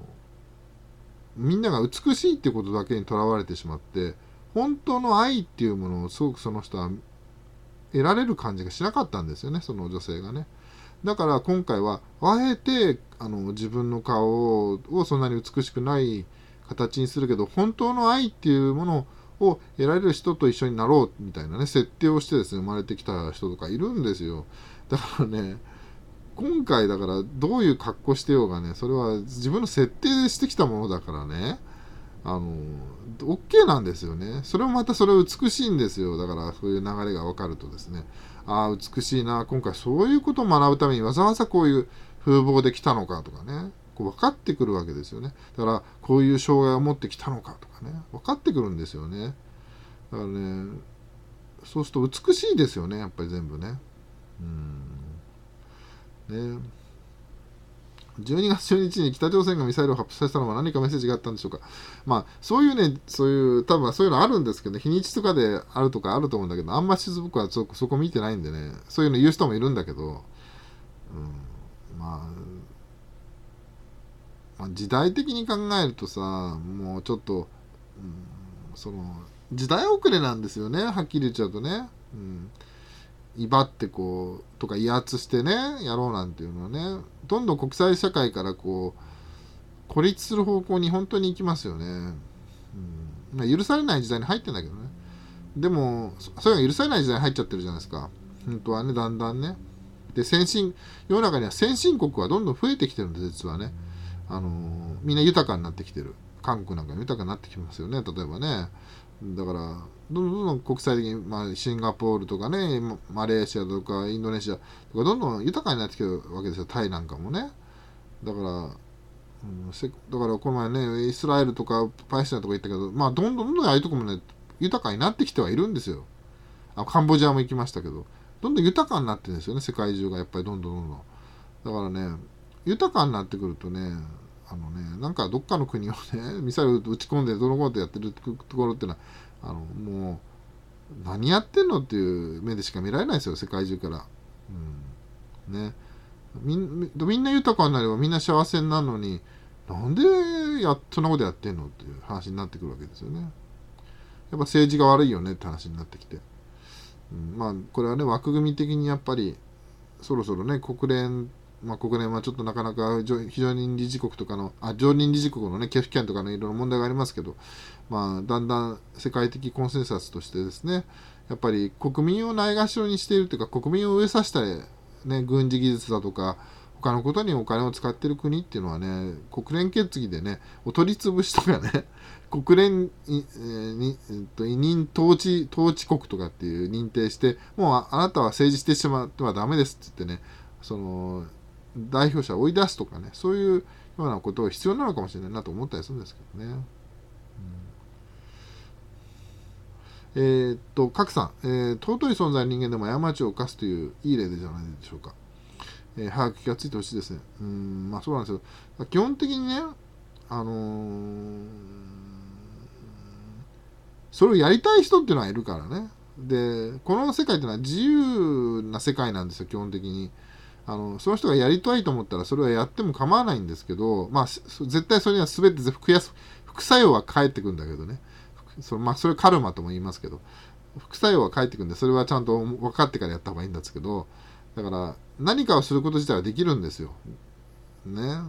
みんなが美しいってことだけにとらわれてしまって本当の愛っていうものをすごくその人は得られる感じがしなかったんですよねその女性がね。だから今回はあえてあの自分の顔をそんなに美しくない形にするけど、本当の愛っていうものを得られる人と一緒になろうみたいなね、設定をしてですね、生まれてきた人とかいるんですよ。だからね、今回だからどういう格好してようがね、それは自分の設定でしてきたものだからね、あの、OK なんですよね。それもまたそれ美しいんですよ。だからそういう流れが分かるとですね、ああ、美しいな、今回そういうことを学ぶためにわざわざこういう風貌で来たのかとかね、こう分かってくるわけですよね。だからこういう障害を持ってきたのかとかね分かってくるんですよね。だからねそうすると美しいですよねやっぱり全部ね。うんね12月12日に北朝鮮がミサイルを発射したのは何かメッセージがあったんでしょうか。まあ、そういうね、そういう、多分そういうのあるんですけど、ね、日にちとかであるとかあると思うんだけど、あんまし僕はそこ見てないんでね、そういうの言う人もいるんだけど、うん、まあ、まあ、時代的に考えるとさもうちょっと、うん、その時代遅れなんですよねはっきり言っちゃうとね。うん威張ってこうとか威圧してねやろうなんていうのはねどんどん国際社会からこう孤立する方向に本当に行きますよね。うん許されない時代に入ってんだけどね。でも、それが許されない時代に入っちゃってるじゃないですか。本当はね、だんだんね。で、先進、世の中には先進国はどんどん増えてきてるんです、実はね。あのみんな豊かになってきてる韓国なんか豊かになってきますよね例えばねだからどんどん国際的に、まあ、シンガポールとかねマレーシアとかインドネシアとかどんどん豊かになってきてるわけですよタイなんかもねだから、だからこの前ねイスラエルとかパレスチナとか行ったけどまあどんどんどんどんああいうとこもね豊かになってきてはいるんですよあカンボジアも行きましたけどどんどん豊かになってるんですよね世界中がやっぱりどんどんどんどんだからね豊かになってくるとねあのね、なんかどっかの国をね、ミサイル撃ち込んで、どのことやってるところっていうのは、あの、もう、何やってんのっていう目でしか見られないですよ、世界中から。うん。ね。みんな豊かになればみんな幸せになるのに、なんでやそんなことやってんのっていう話になってくるわけですよね。やっぱ政治が悪いよねって話になってきて。うん、まあ、これはね、枠組み的にやっぱり、そろそろね、国連まあ、国連はちょっとなかなか非常任理事国とかの、あ、常任理事国のね、拒否権とかのいろいろ問題がありますけど、まあ、だんだん世界的コンセンサスとしてですね、やっぱり国民をないがしろにしているというか、国民を飢えさせたね、軍事技術だとか、他のことにお金を使っている国っていうのはね、国連決議でね、お取り潰しとかね、国連に、えっと委任統治、統治国とかっていう認定して、もうあなたは政治してしまってはダメですって言ってね、その、代表者を追い出すとかね、そういうようなことは必要なのかもしれないなと思ったりするんですけどね。うん、えー、っと、賀来さん、えー、尊い存在人間でも過ちを犯すといういい例でじゃないでしょうか。えー、早く気がついてほしいですね。うん、まあそうなんですけど、基本的にね、あのー、それをやりたい人っていうのはいるからね。で、この世界っていうのは自由な世界なんですよ、基本的に。あのその人がやりたいと思ったらそれはやっても構わないんですけど、まあ、絶対それには全て副や副作用は返ってくるんだけどねそ,、まあ、それカルマとも言いますけど副作用は返ってくるんでそれはちゃんと分かってからやった方がいいんですけどだから何かをすること自体はできるんですよ。ね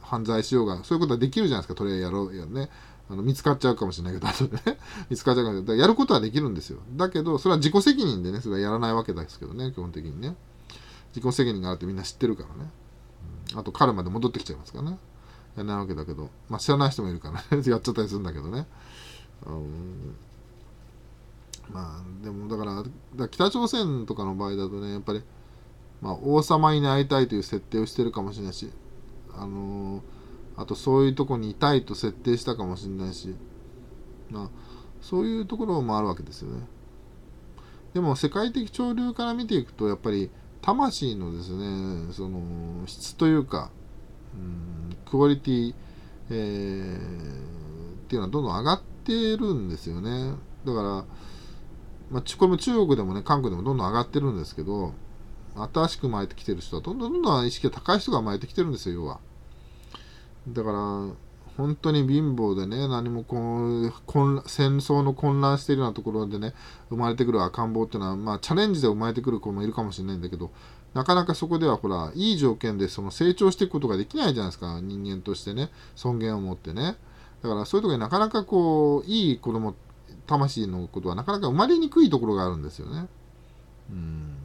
犯罪しようがそういうことはできるじゃないですかとりあえずやろうやねあの見つかっちゃうかもしれないけど後でね 見つかっちゃうかもしれないやることはできるんですよだけどそれは自己責任でねそれはやらないわけですけどね基本的にね。自己責任があるってみんな知ってるからね、あと彼まで戻ってきちゃいますからねやらないわけだけど、まあ、知らない人もいるからね やっちゃったりするんだけどね、うん、まあでもだからだから北朝鮮とかの場合だとねやっぱり、まあ、王様に会いたいという設定をしてるかもしれないしあのー、あとそういうとこにいたいと設定したかもしれないし、まあ、そういうところもあるわけですよねでも世界的潮流から見ていくとやっぱり魂のですね、その質というか、うん、クオリティ、えー、っていうのはどんどん上がっているんですよね。だから、まあ、これも中国でもね、韓国でもどんどん上がってるんですけど、新しく生まれてきてる人は、どんどんどんどん意識が高い人が生まれてきてるんですよ、要は。だから、本当に貧乏でね、何もこう戦争の混乱しているようなところでね、生まれてくる赤ん坊っていうのは、まあ、チャレンジで生まれてくる子もいるかもしれないんだけど、なかなかそこではほら、いい条件でその成長していくことができないじゃないですか、人間としてね、尊厳を持ってね。だからそういうとこになかなかこう、いい子供、魂のことはなかなか生まれにくいところがあるんですよね。うん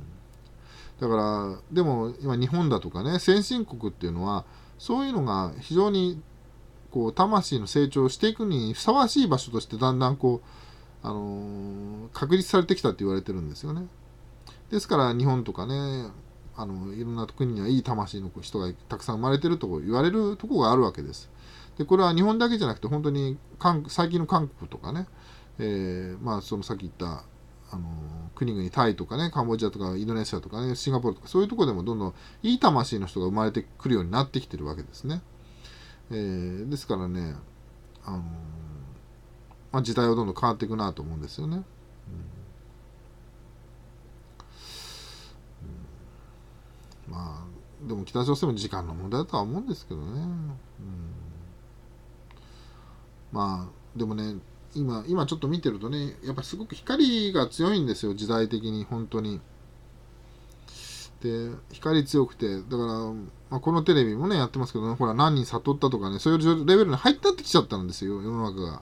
だから、でも今日本だとかね、先進国っていうのは、そういうのが非常にこう魂の成長していくにふさわしい場所としてだんだんこう、あのー、確立されてきたって言われてるんですよね。ですから日本とかねあのいろんな国にはいい魂の人がたくさん生まれてると言われるとこがあるわけです。でこれは日本だけじゃなくて本当に韓最近の韓国とかね、えー、まあそのさっき言ったあの国々タイとかねカンボジアとかインドネシアとかねシンガポールとかそういうとこでもどんどんいい魂の人が生まれてくるようになってきてるわけですね。えー、ですからね、あのー、まあ、時代はどんどん変わっていくなと思うんですよね。うんまあでも北朝鮮も時間の問題だとは思うんですけどね。うん、まあでもね今今ちょっと見てるとねやっぱすごく光が強いんですよ時代的に本当に。で光強くてだからまあ、このテレビもね、やってますけど、ね、ほら、何人悟ったとかね、そういうレベルに入ったってきちゃったんですよ、世の中が。ま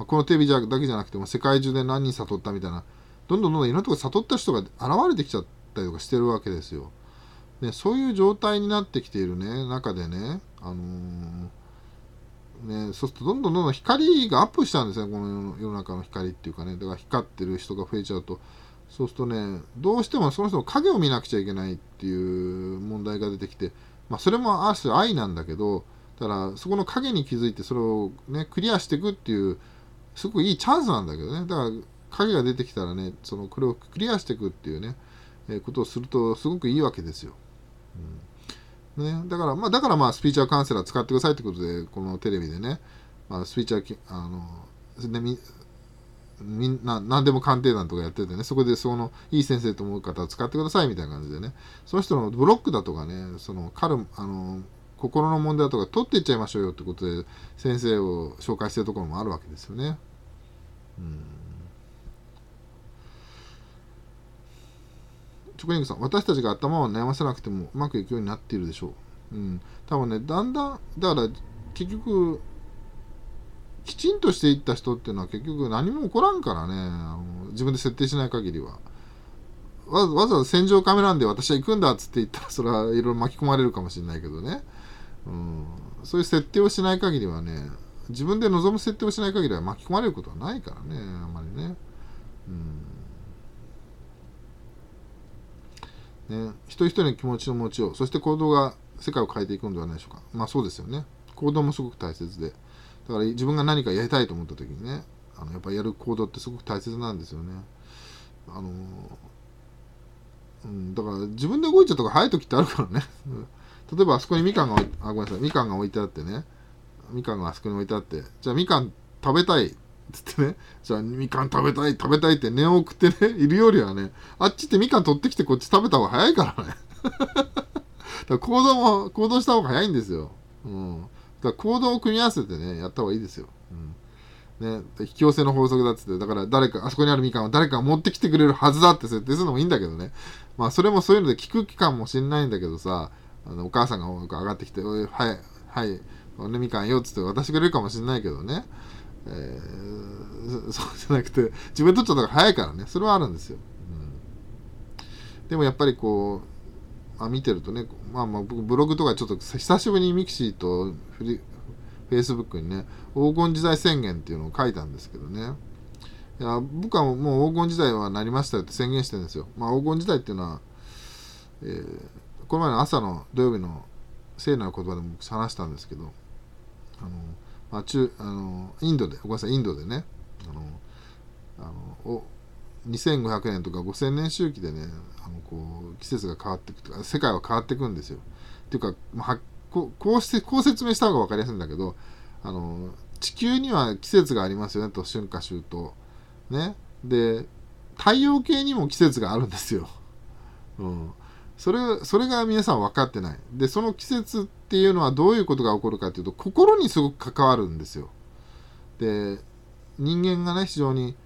あ、このテレビだけじゃなくても、世界中で何人悟ったみたいな、どんどんどんどんいろんなとこ悟った人が現れてきちゃったりとかしてるわけですよ。ね、そういう状態になってきているね、中でね、あのー、ね、そうするとどんどんどんどん光がアップしちゃうんですね、この世の中の光っていうかね、だから光ってる人が増えちゃうと、そうするとね、どうしてもその人の影を見なくちゃいけないっていう問題が出てきて、まあ、それもある種愛なんだけどだからそこの影に気づいてそれを、ね、クリアしていくっていうすごくいいチャンスなんだけどねだから影が出てきたらねそのこれをクリアしていくっていうね、えー、ことをするとすごくいいわけですよ。うんね、だからまあだからまあスピーチャーカウンセラー使ってくださいってことでこのテレビでね、まあ、スピーチャーあのみんな何でも鑑定団とかやっててねそこでそのいい先生と思う方を使ってくださいみたいな感じでねその人のブロックだとかねそのカルあの心の問題だとか取っていっちゃいましょうよってことで先生を紹介してるところもあるわけですよね。うんチョコリングさん私たちが頭を悩ませなくてもうまくいくようになっているでしょう。うん、多分ねだんだんだから結局きちんとしていった人っていうのは結局何も起こらんからねあの自分で設定しない限りはわわざわざ戦場カメラで私は行くんだっつって言ったらそれはいろいろ巻き込まれるかもしれないけどね、うん、そういう設定をしない限りはね自分で望む設定をしない限りは巻き込まれることはないからねあんまりね,、うん、ね一人一人の気持ちの持ちようそして行動が世界を変えていくんではないでしょうかまあそうですよね行動もすごく大切でだから自分が何かやりたいと思った時にね、あのやっぱりやる行動ってすごく大切なんですよね。あの、うん、だから自分で動いちゃった方早い時ってあるからね。例えばあそこにみかんが、あ、ごめんなさい、みかんが置いてあってね、みかんがあそこに置いてあって、じゃあみかん食べたいつってね、じゃあみかん食べたい、食べたいって念を送ってね、いるよりはね、あっちってみかん取ってきてこっち食べた方が早いからね。だから行動も、行動した方が早いんですよ。うん。だ行動を組み合わせてね、やった方がいいですよ。うん。ね、引き寄せの法則だっつって、だから誰か、あそこにあるみかんを誰かが持ってきてくれるはずだって設定するのもいいんだけどね。まあ、それもそういうので聞く期間もしんないんだけどさ、あの、お母さんが上がってきて、はい、はい、俺のみかんよっつって渡してくれるかもしんないけどね。えー、そ うじゃなくて、自分に取っちゃったが早いからね。それはあるんですよ。うん。でもやっぱりこう、あ見てるとね、まあまあ僕ブログとかちょっと久しぶりにミキシーとフリフェイスブックにね、黄金時代宣言っていうのを書いたんですけどね。いや僕はもう黄金時代はなりましたよって宣言してるんですよ。まあ黄金時代っていうのは、えー、この前の朝の土曜日の聖なる言葉でも話したんですけど、あの、まあ、中あのインドで、ごめんなさい、インドでね、あの、あのお2500年とか5000年周期でねあのこう季節が変わっていくとか世界は変わっていくんですよ。っていうか、まあ、こうしてこう説明した方が分かりやすいんだけどあの地球には季節がありますよねと春夏秋冬。ね、で太陽系にも季節があるんですよ。うん、それそれが皆さん分かってない。でその季節っていうのはどういうことが起こるかっていうと心にすごく関わるんですよ。で人間がね非常に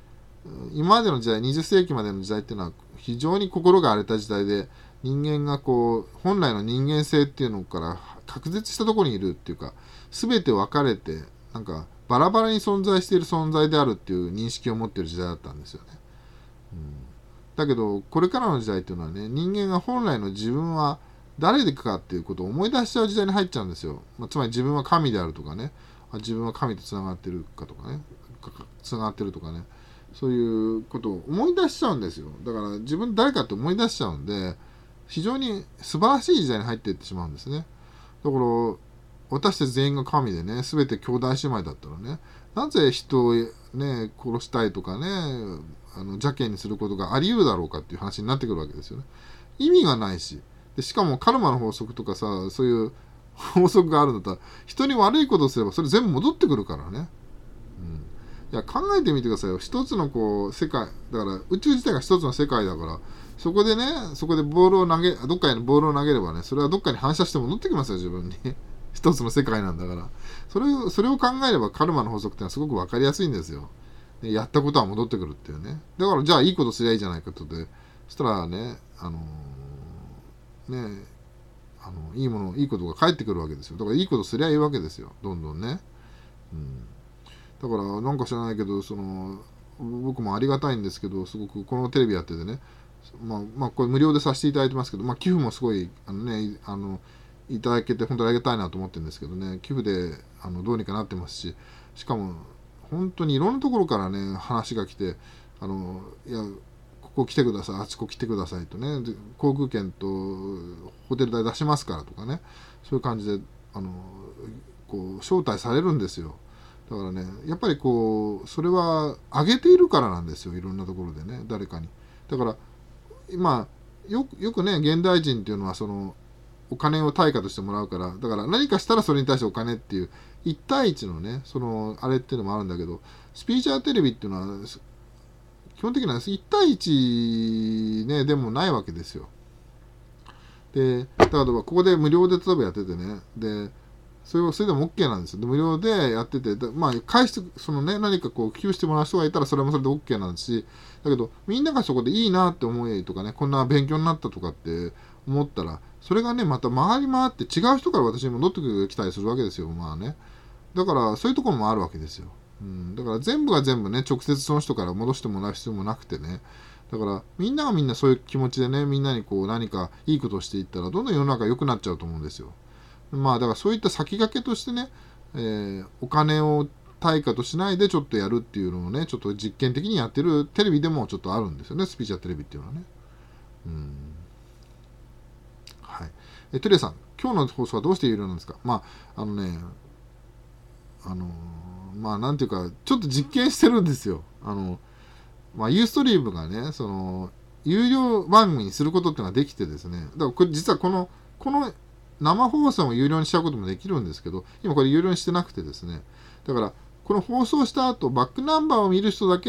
今までの時代20世紀までの時代っていうのは非常に心が荒れた時代で人間がこう本来の人間性っていうのから隔絶したとこにいるっていうか全て分かれてなんかバラバラに存在している存在であるっていう認識を持ってる時代だったんですよね。うん、だけどこれからの時代っていうのはね人間が本来の自分は誰でかっていうことを思い出しちゃう時代に入っちゃうんですよ。まあ、つまり自分は神であるとかね自分は神とつながってるかとかねつながってるとかね。そういうことを思い出しちゃうんですよだから自分誰かって思い出しちゃうんで非常に素晴らしい時代に入っていってしまうんですねだから私たち全員が神でね全て兄弟姉妹だったらねなぜ人をね殺したいとかねあの邪険にすることがあり得るだろうかっていう話になってくるわけですよね意味がないしでしかもカルマの法則とかさそういう法則があるんだったら人に悪いことをすればそれ全部戻ってくるからねいや考えてみてくださいよ一つのこう世界だから宇宙自体が一つの世界だからそこでねそこでボールを投げどっかにボールを投げればねそれはどっかに反射して戻ってきますよ自分に 一つの世界なんだからそれをそれを考えればカルマの法則ってのはすごく分かりやすいんですよでやったことは戻ってくるっていうねだからじゃあいいことすりゃいいじゃないかとでそしたらねあのー、ねあのいいものいいことが返ってくるわけですよだからいいことすりゃいいわけですよどんどんねうんだからなんか知らないけどその僕もありがたいんですけどすごくこのテレビやっててねまあ、まあ、これ無料でさせていただいてますけど、まあ、寄付もすごいあのねあのいただけて本当にありがたいなと思ってるんですけどね寄付であのどうにかなってますししかも本当にいろんなところからね話が来てあのいやここ来てくださいあちこ来てくださいとね航空券とホテル代出しますからとかねそういう感じであのこう招待されるんですよ。だからねやっぱりこうそれは上げているからなんですよいろんなところでね誰かに。だから今よくね現代人っていうのはそのお金を対価としてもらうからだから何かしたらそれに対してお金っていう1対1のねそのあれっていうのもあるんだけどスピーチャーテレビっていうのは基本的なは1対1ねでもないわけですよ。で例えばここで無料で例えばやっててねでそれは、それでも OK なんですよ。無料でやってて、まあ、返して、そのね、何かこう、寄付してもらう人がいたら、それもそれで OK なんですし、だけど、みんながそこでいいなって思えとかね、こんな勉強になったとかって思ったら、それがね、また回り回って違う人から私に戻ってきたりするわけですよ、まあね。だから、そういうところもあるわけですよ。うん、だから全部が全部ね、直接その人から戻してもらう必要もなくてね、だからみんながみんなそういう気持ちでね、みんなにこう何かいいことをしていったら、どんどん世の中良くなっちゃうと思うんですよ。まあだからそういった先駆けとしてね、えー、お金を対価としないでちょっとやるっていうのをね、ちょっと実験的にやってるテレビでもちょっとあるんですよね、スピーチャーテレビっていうのはね。うん。はい。え、リレさん、今日の放送はどうして有料なんですかまあ、あのね、あの、まあなんていうか、ちょっと実験してるんですよ。あの、まあユーストリームがね、その、有料番組にすることっていうのができてですね、だからこれ実はこの、この生放送を有料にしちゃうこともできるんですけど、今これ有料にしてなくてですね、だから、この放送した後、バックナンバーを見る人だけ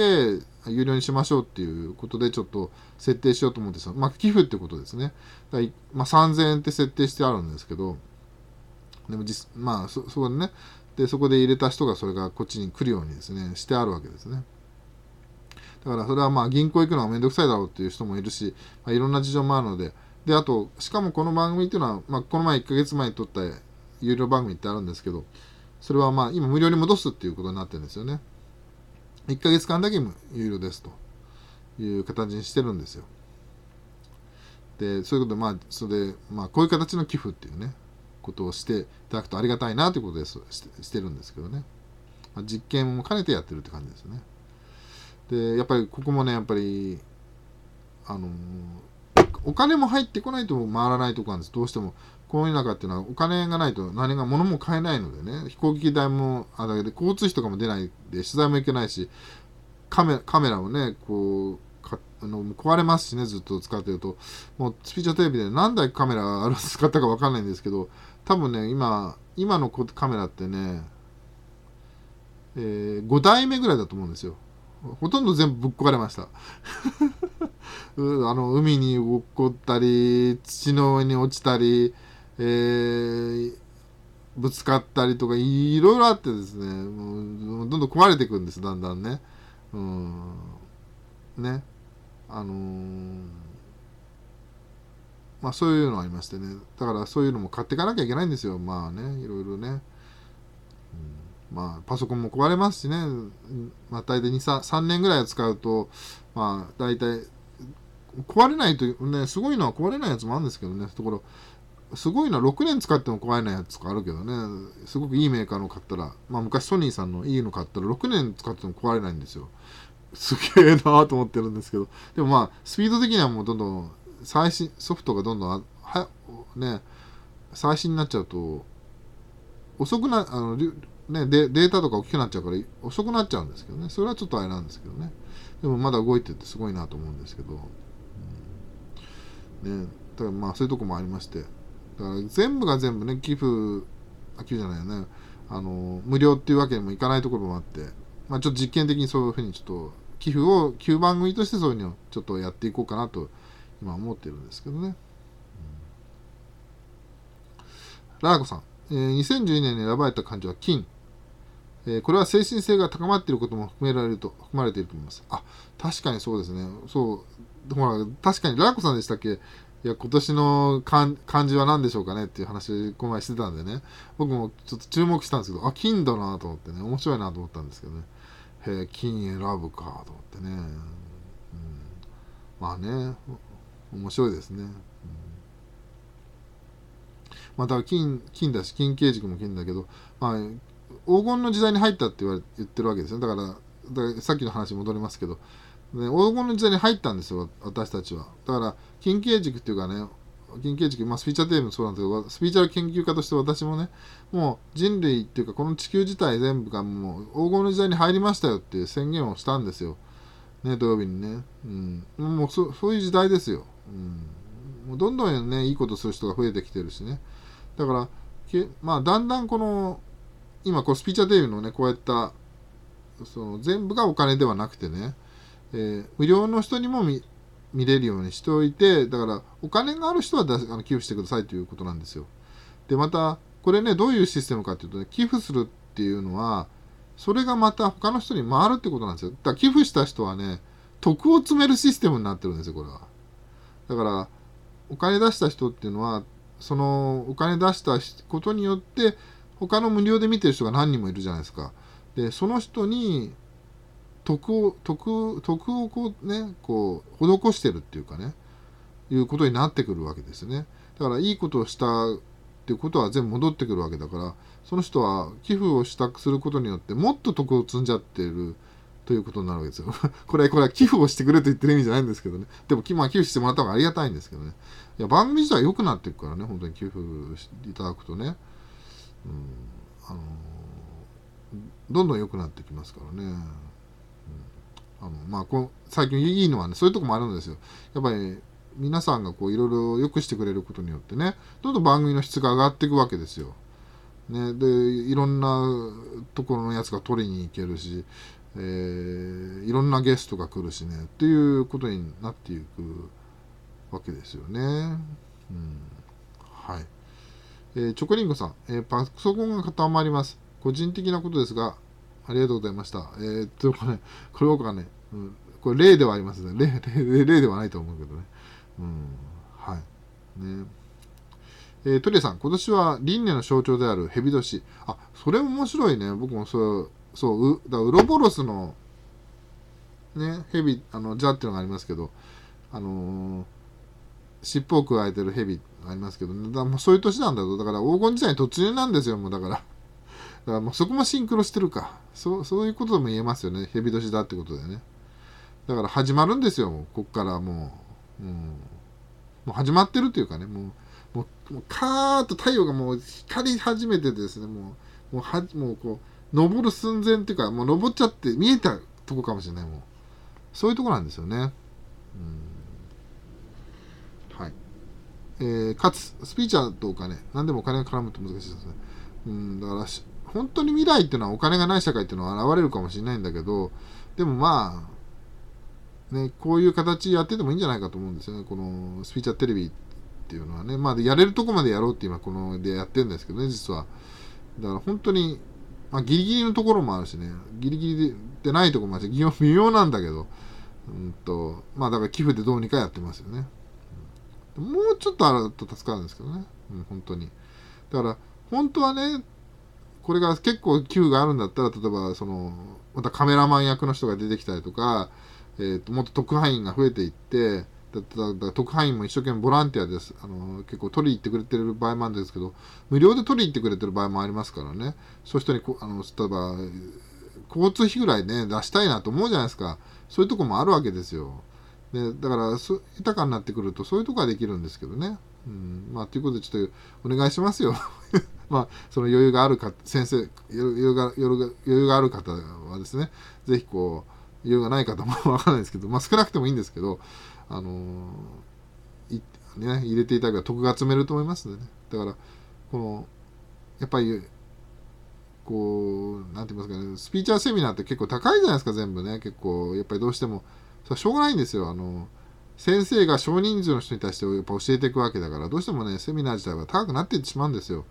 有料にしましょうっていうことで、ちょっと設定しようと思ってまあ、寄付ってことですね。だまあ、3000円って設定してあるんですけど、でも実、まあ、そ、そこでね、で、そこで入れた人がそれがこっちに来るようにですね、してあるわけですね。だからそれはまあ銀行行くのがめんどくさいだろうっていう人もいるし、まあ、いろんな事情もあるので、で、あと、しかもこの番組っていうのは、まあ、この前1ヶ月前に撮った有料番組ってあるんですけど、それはまあ、今無料に戻すっていうことになってるんですよね。1ヶ月間だけ有料ですという形にしてるんですよ。で、そういうことで、まあ、それで、まあ、こういう形の寄付っていうね、ことをしていただくとありがたいなということでしてるんですけどね。まあ、実験も兼ねてやってるって感じですね。で、やっぱりここもね、やっぱり、あのお金も入ってこないと回らないとこなんです。どうしても。この中っていうのはお金がないと何が物も買えないのでね、飛行機代もあれで交通費とかも出ないで、取材も行けないし、カメカメラもね、こう、かあの壊れますしね、ずっと使ってると。もうスピーチャーテレビで何台カメラある使ったか分かんないんですけど、多分ね、今、今のカメラってね、えー、5台目ぐらいだと思うんですよ。ほとんど全部ぶっ壊れました あの海に落っこったり土の上に落ちたり、えー、ぶつかったりとかいろいろあってですねもうどんどん壊れていくんですだんだんね。うんねあのー、まあそういうのありましてねだからそういうのも買っていかなきゃいけないんですよまあねいろいろね。まあ、パソコンも壊れますしね、まあ、大体2 3, 年ぐらい使うと、まあ、大体、壊れないというね、すごいのは壊れないやつもあるんですけどね、ところ、すごいのは6年使っても壊れないやつとかあるけどね、すごくいいメーカーの買ったら、まあ、昔ソニーさんのいいの買ったら6年使っても壊れないんですよ。すげえなーと思ってるんですけど、でもまあ、スピード的にはもうどんどん、最新、ソフトがどんどん、はね、最新になっちゃうと、遅くな、あの、ね、データとか大きくなっちゃうから遅くなっちゃうんですけどねそれはちょっとあれなんですけどねでもまだ動いててすごいなと思うんですけど、うん、ねだからまあそういうとこもありましてだから全部が全部ね寄付あ寄付じゃないよねあの無料っていうわけにもいかないところもあって、まあ、ちょっと実験的にそういうふうにちょっと寄付を旧番組としてそういうのをちょっとやっていこうかなと今思ってるんですけどね、うん、ラーコさん、え2012年に選ばれた漢字は金えこれは精神性が高まっていることも含められると、含まれていると思います。あ、確かにそうですね。そう、ほら、確かに、ラーコさんでしたっけいや、今年の漢字は何でしょうかねっていう話、この前してたんでね。僕もちょっと注目したんですけど、あ、金だなと思ってね、面白いなと思ったんですけどね。へえ、金選ぶかと思ってね。うん、まあね、面白いですね。うん、また、金、金だし、金形軸も金だけど、まあ、黄金の時代に入ったって言われ言ってるわけですねだからだからさっきの話戻りますけど、ね、黄金の時代に入ったんですよ私たちはだから金慶塾っていうかね研究軸、まあ、スピーチャーテーブもそうなんですけど、スピーチャー研究家として私もね、もう人類っていうか、この地球自体全部がもう黄金の時代に入りましたよっていう宣言をしたんですよ。ね、土曜日にね。うん。もうそそういう時代ですよ。うん。もうどんどんね、いいことする人が増えてきてるしね。だから、けまあ、だんだんこの今こうスピーチャーデイのねこうやったその全部がお金ではなくてね、えー、無料の人にも見れるようにしておいてだからお金がある人はだあの寄付してくださいということなんですよでまたこれねどういうシステムかっていうとね寄付するっていうのはそれがまた他の人に回るってことなんですよだから寄付した人はね徳を詰めるシステムになってるんですよこれはだからお金出した人っていうのはそのお金出したことによって他の無料で見てる人が何人もいるじゃないですか。で、その人に徳を、徳、徳をこうね、こう、施してるっていうかね、いうことになってくるわけですね。だからいいことをしたっていうことは全部戻ってくるわけだから、その人は寄付をしたくすることによってもっと得を積んじゃってるということになるわけですよ。これ、これは寄付をしてくれと言ってる意味じゃないんですけどね。でも、まあ、寄付してもらった方がありがたいんですけどね。いや、番組自体良くなっていくからね、本当に寄付いただくとね。うんあのどんどん良くなってきますからね。うん、あのまあ、こ最近いいのはねそういうとこもあるんですよ。やっぱり皆さんがこういろいろ良くしてくれることによってねどんどん番組の質が上がっていくわけですよ。ね、でいろんなところのやつが取りに行けるし、えー、いろんなゲストが来るしねっていうことになっていくわけですよね。うん、はいえー、チョコリンゴさん、えー、パソコンが固まります。個人的なことですが、ありがとうございました。えー、っと、これ、ね、これ僕はね、うん、これ例ではありますね。例、例例ではないと思うけどね。うん、はい。ね。えー、トリエさん、今年は輪廻の象徴である蛇年。あ、それ面白いね。僕もそう、そう、う、だウロボロスの、ね、蛇、あの、ジャっていうのがありますけど、あのー尻尾をくわえてる蛇ありますけど、ね、だもうそういう年なんだと。だから黄金時代に突入なんですよ、もうだから。だからもうそこもシンクロしてるか。そう、そういうことでも言えますよね。蛇年だってことでね。だから始まるんですよ、もう。こっからもう。うん、もう始まってるというかね、もう、もう、もうカーッと太陽がもう光り始めてですね、もう、もうは、もうこう、登る寸前っていうか、もう登っちゃって見えたとこかもしれない、もう。そういうとこなんですよね。うんえー、かつ、スピーチャーとお金、何でもお金が絡むと難しいですね。うん、だから、本当に未来っていうのはお金がない社会っていうのは現れるかもしれないんだけど、でもまあ、ね、こういう形やっててもいいんじゃないかと思うんですよね。このスピーチャーテレビっていうのはね。まあ、やれるとこまでやろうって今、この、でやってるんですけどね、実は。だから本当に、まあ、ギリギリのところもあるしね、ギリギリでないところもあるし、微妙なんだけど、うんと、まあだから寄付でどうにかやってますよね。もうちょっとあると助かるんですけどね。うん、本当に。だから、本当はね、これが結構 Q があるんだったら、例えば、その、またカメラマン役の人が出てきたりとか、えーと、もっと特派員が増えていって、だだ特派員も一生懸命ボランティアです。あの結構取りに行ってくれてる場合もあるんですけど、無料で取りに行ってくれてる場合もありますからね。そういう人にこ、あの例えば、交通費ぐらいね、出したいなと思うじゃないですか。そういうとこもあるわけですよ。ね、だから豊かになってくるとそういうとこはできるんですけどね。うんまあ、ということでちょっとお願いしますよ。まあ、その余裕があるか先生余裕が余裕がある方はですね是非こう余裕がない方も わからないですけど、まあ、少なくてもいいんですけど、あのー、ね、入れていただけば得が積めると思いますのでねだからこのやっぱりこう何て言いますかねスピーチャーセミナーって結構高いじゃないですか全部ね結構やっぱりどうしても。それしょうがないんですよ。あの、先生が少人数の人に対してやっぱ教えていくわけだから、どうしてもね、セミナー自体は高くなっていってしまうんですよ。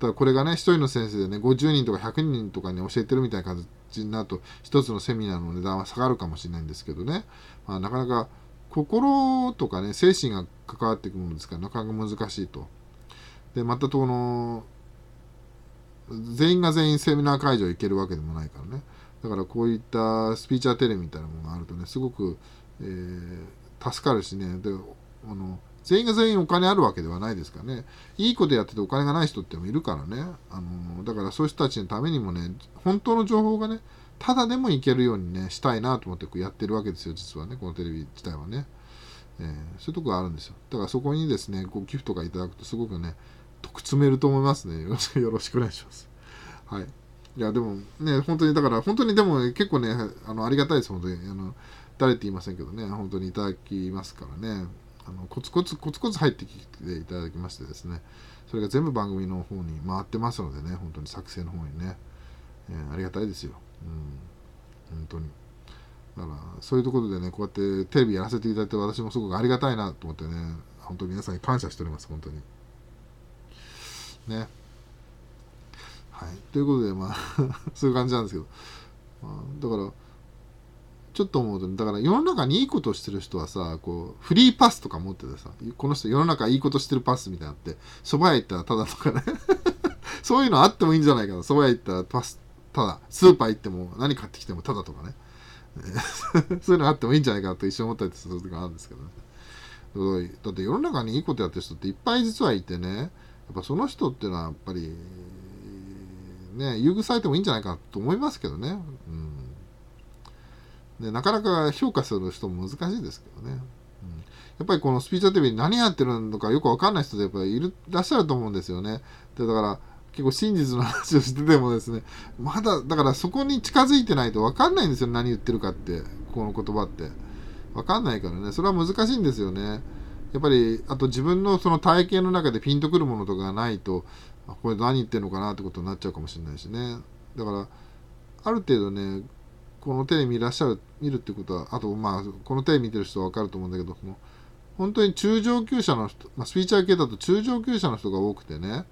だこれがね、1人の先生でね、50人とか100人とかに、教えてるみたいな感じになると、1つのセミナーの値段は下がるかもしれないんですけどね、まあ、なかなか心とかね、精神が関わっていくものですから、なかなか難しいと。で、またこの、全員が全員セミナー会場行けるわけでもないからね。だからこういったスピーチャーテレみたいなものがあるとね、すごく、えー、助かるしねであの、全員が全員お金あるわけではないですからね、いいことやっててお金がない人ってもいるからね、あのだからそういう人たちのためにもね、本当の情報がね、ただでもいけるようにね、したいなと思ってこうやってるわけですよ、実はね、このテレビ自体はね。えー、そういうとこがあるんですよ。だからそこにですね、こう寄付とかいただくとすごくね、得詰めると思いますね。よろしくお願いします。はい。いや、でもね、本当にだから、本当にでも結構ね、あのありがたいです、本当に。あの誰って言いませんけどね、本当にいただきますからね。あのコツコツコツコツ入ってきていただきましてですねそれが全部番組の方に回ってますのでね本当に作成の方にね、えー、ありがたいですよ、うん、本当にだからそういうところでねこうやってテレビやらせていただいて私もすごくありがたいなと思ってね本当に皆さんに感謝しております本当にねい、ということでまあ そういう感じなんですけど、まあ、だからちょっと思うと、ね、だから世の中にいいことをしてる人はさこうフリーパスとか持っててさこの人世の中いいことしてるパスみたいなってそば屋行ったらただとかね そういうのあってもいいんじゃないかなそば屋行ったらパスただスーパー行っても何買ってきてもただとかね そういうのあってもいいんじゃないかなと一瞬思ったりする時があるんですけどねだって世の中にいいことやってる人っていっぱい実はいてねやっぱその人っていうのはやっぱりね、優遇されてもいいんじゃないかと思いますけどね。うん、でなかなか評価する人も難しいですけどね。うん、やっぱりこのスピーチャーテレビ何やってるのかよくわかんない人でやっぱりいらっしゃると思うんですよね。でだから結構真実の話をしててもですね、まだだからそこに近づいてないとわかんないんですよ、何言ってるかって、この言葉って。わかんないからね、それは難しいんですよね。やっぱりあと自分のその体験の中でピンとくるものとかがないとこれ何言ってんのかなってことになっちゃうかもしれないしねだからある程度ねこのテレビいらっしゃる見るってことはあとまあこのテレビ見てる人は分かると思うんだけどこの本当に中上級者の人、まあ、スピーチャー系だと中上級者の人が多くてね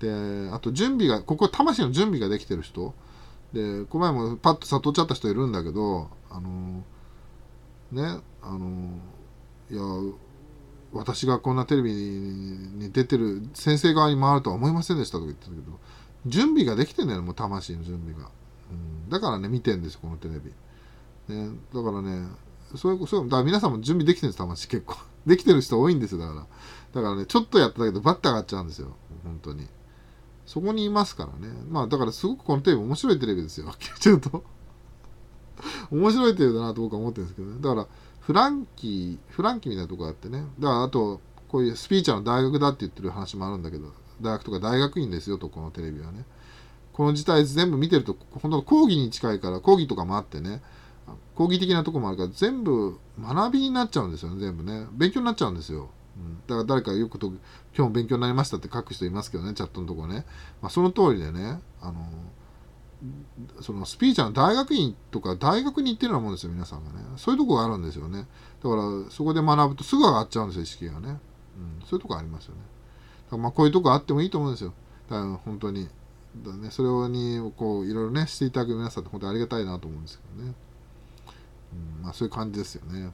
であと準備がここ魂の準備ができてる人でこの前もパッと悟っちゃった人いるんだけどあのねあのいや私がこんなテレビに出てる先生側に回るとは思いませんでしたとか言ってたけど準備ができてんだよもう魂の準備が、うん、だからね見てんですよこのテレビ、ね、だからねそういうそだから皆さんも準備できてるんです魂結構 できてる人多いんですよだからだからねちょっとやっただけでバッて上がっちゃうんですよ本当にそこにいますからねまあだからすごくこのテレビ面白いテレビですよは っきり言っうと面白いテレビだなと僕は思ってるんですけどねだからフランキー、フランキーみたいなとこがあってね。だからあと、こういうスピーチャーの大学だって言ってる話もあるんだけど、大学とか大学院ですよと、このテレビはね。この時代全部見てると、本当講義に近いから、講義とかもあってね、講義的なとこもあるから、全部学びになっちゃうんですよね、全部ね。勉強になっちゃうんですよ。うん、だから誰かよくと、今日も勉強になりましたって書く人いますけどね、チャットのとこね。まあ、その通りでね、あの、そのスピーチャーの大学院とか大学に行ってるようなもんですよ皆さんがねそういうとこがあるんですよねだからそこで学ぶとすぐ上がっちゃうんですよ意識がね、うん、そういうとこありますよねだからまあこういうとこあってもいいと思うんですよだから本当にだねそれにこういろいろねしていただく皆さんって本当にありがたいなと思うんですけどね、うん、まあそういう感じですよね、うん、はい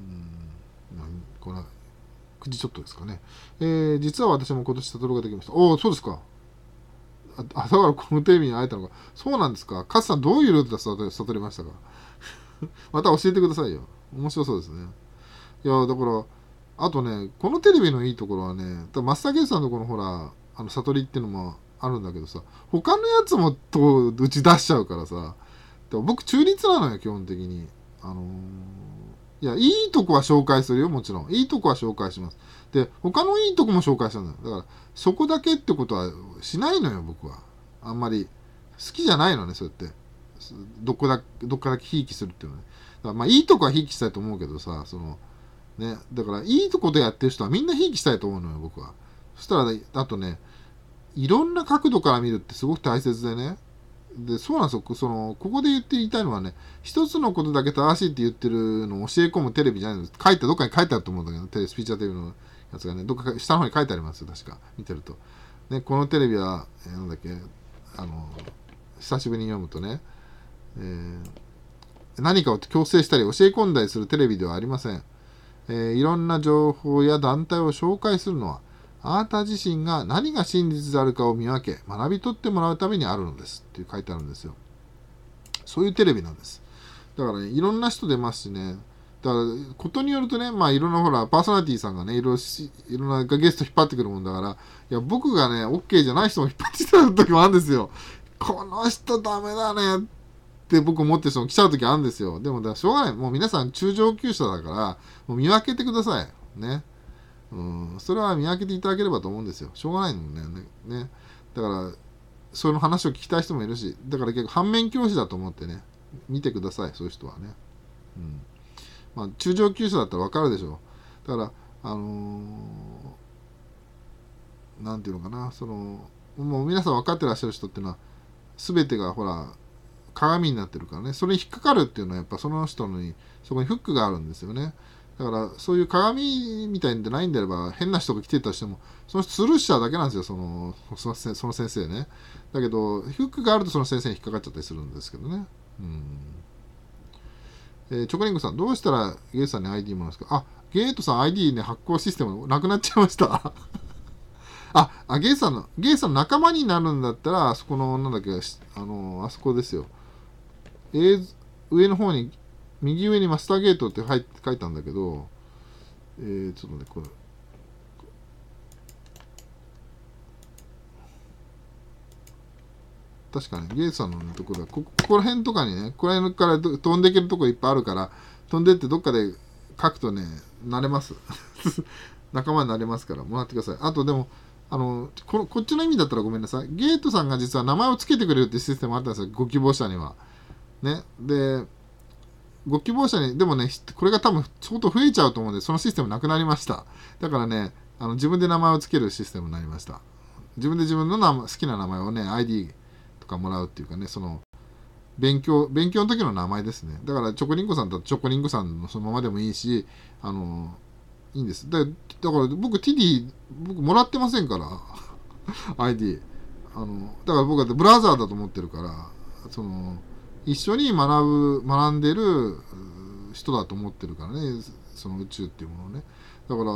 うん、まあ、この9時ちょっとですかね。えー、実は私も今年悟ができました。おお、そうですか。あ、だからこのテレビに会えたのか。そうなんですか。カスさん、どういうルートで悟りましたか また教えてくださいよ。面白そうですね。いや、だから、あとね、このテレビのいいところはね、マスターゲイさんのこのほら、あの、悟りっていうのもあるんだけどさ、他のやつもと打ち出しちゃうからさ、でも僕中立なのよ、基本的に。あのーいや、いいとこは紹介するよ、もちろん。いいとこは紹介します。で、他のいいとこも紹介したんだよ。だから、そこだけってことはしないのよ、僕は。あんまり。好きじゃないのね、そうやって。どこだ、どっからひいきするっていうのね。だからまあ、いいとこはひいきしたいと思うけどさ、その、ね、だから、いいとこでやってる人はみんなひいきしたいと思うのよ、僕は。そしたら、あとね、いろんな角度から見るってすごく大切でね。で、そうなんですよ。その、ここで言って言いたいのはね、一つのことだけ正しいって言ってるのを教え込むテレビじゃないんです。書いて、どっかに書いてあると思うんだけど、テレビ、スピーチャーテレビのやつがね、どっか下の方に書いてありますよ、確か。見てると。ね、このテレビは、えー、なんだっけ、あの、久しぶりに読むとね、えー、何かを強制したり教え込んだりするテレビではありません。えー、いろんな情報や団体を紹介するのは、あなた自身が何が真実であるかを見分け、学び取ってもらうためにあるのです。って書いてあるんですよ。そういうテレビなんです。だからね、いろんな人出ますしね、だから、ことによるとね、まあいろんなほら、パーソナリティさんがね、いろいろなゲスト引っ張ってくるもんだから、いや、僕がね、OK じゃない人も引っ張ってきた時もあるんですよ。この人ダメだねって僕思ってる人も来ちゃう時あるんですよ。でも、しょうがない。もう皆さん中上級者だから、もう見分けてください。ね。うん、それは見分けていただければと思うんですよ。しょうがないんだよね。ねだから、その話を聞きたい人もいるし、だから結構反面教師だと思ってね、見てください、そういう人はね。うん。まあ、中上級者だったらわかるでしょう。だから、あのー、なんていうのかな、その、もう皆さん分かってらっしゃる人っていうのは、全てがほら、鏡になってるからね、それに引っかかるっていうのは、やっぱその人に、そこにフックがあるんですよね。だからそういう鏡みたいんでないんであれば変な人が来てたとしてもそのスルーしちゃだけなんですよそのその先生ねだけどフックがあるとその先生に引っかかっちゃったりするんですけどねうん、えー、チョコリングさんどうしたらゲイさんに ID もらうんですかあゲートさん ID ね発行システムなくなっちゃいました ああゲイさんのゲイさんの仲間になるんだったらあそこのなんだっけあのあそこですよ、えー、上の方に右上にマスターゲートって入って書いたんだけど、えー、ちょっとね、これ。確かに、ゲイさんの、とこだ。こ、ここら辺とかにね、ここら辺から飛んでいけるとこいっぱいあるから、飛んでってどっかで書くとね、慣れます。仲間になれますから、もらってください。あとでも、あの、ここっちの意味だったらごめんなさい。ゲートさんが実は名前を付けてくれるってシステムあったんですよ。ご希望者には。ね。で、ご希望者に、でもね、これが多分相当増えちゃうと思うんで、そのシステムなくなりました。だからね、あの自分で名前を付けるシステムになりました。自分で自分の好きな名前をね、ID とかもらうっていうかね、その、勉強、勉強の時の名前ですね。だからチョコリンゴさんだとチョコリンゴさんのそのままでもいいし、あの、いいんです。だだから僕、ティィ、僕もらってませんから、ID。あの、だから僕はブラザーだと思ってるから、その、一緒に学ぶ学んでる人だと思ってるからねその宇宙っていうものをねだから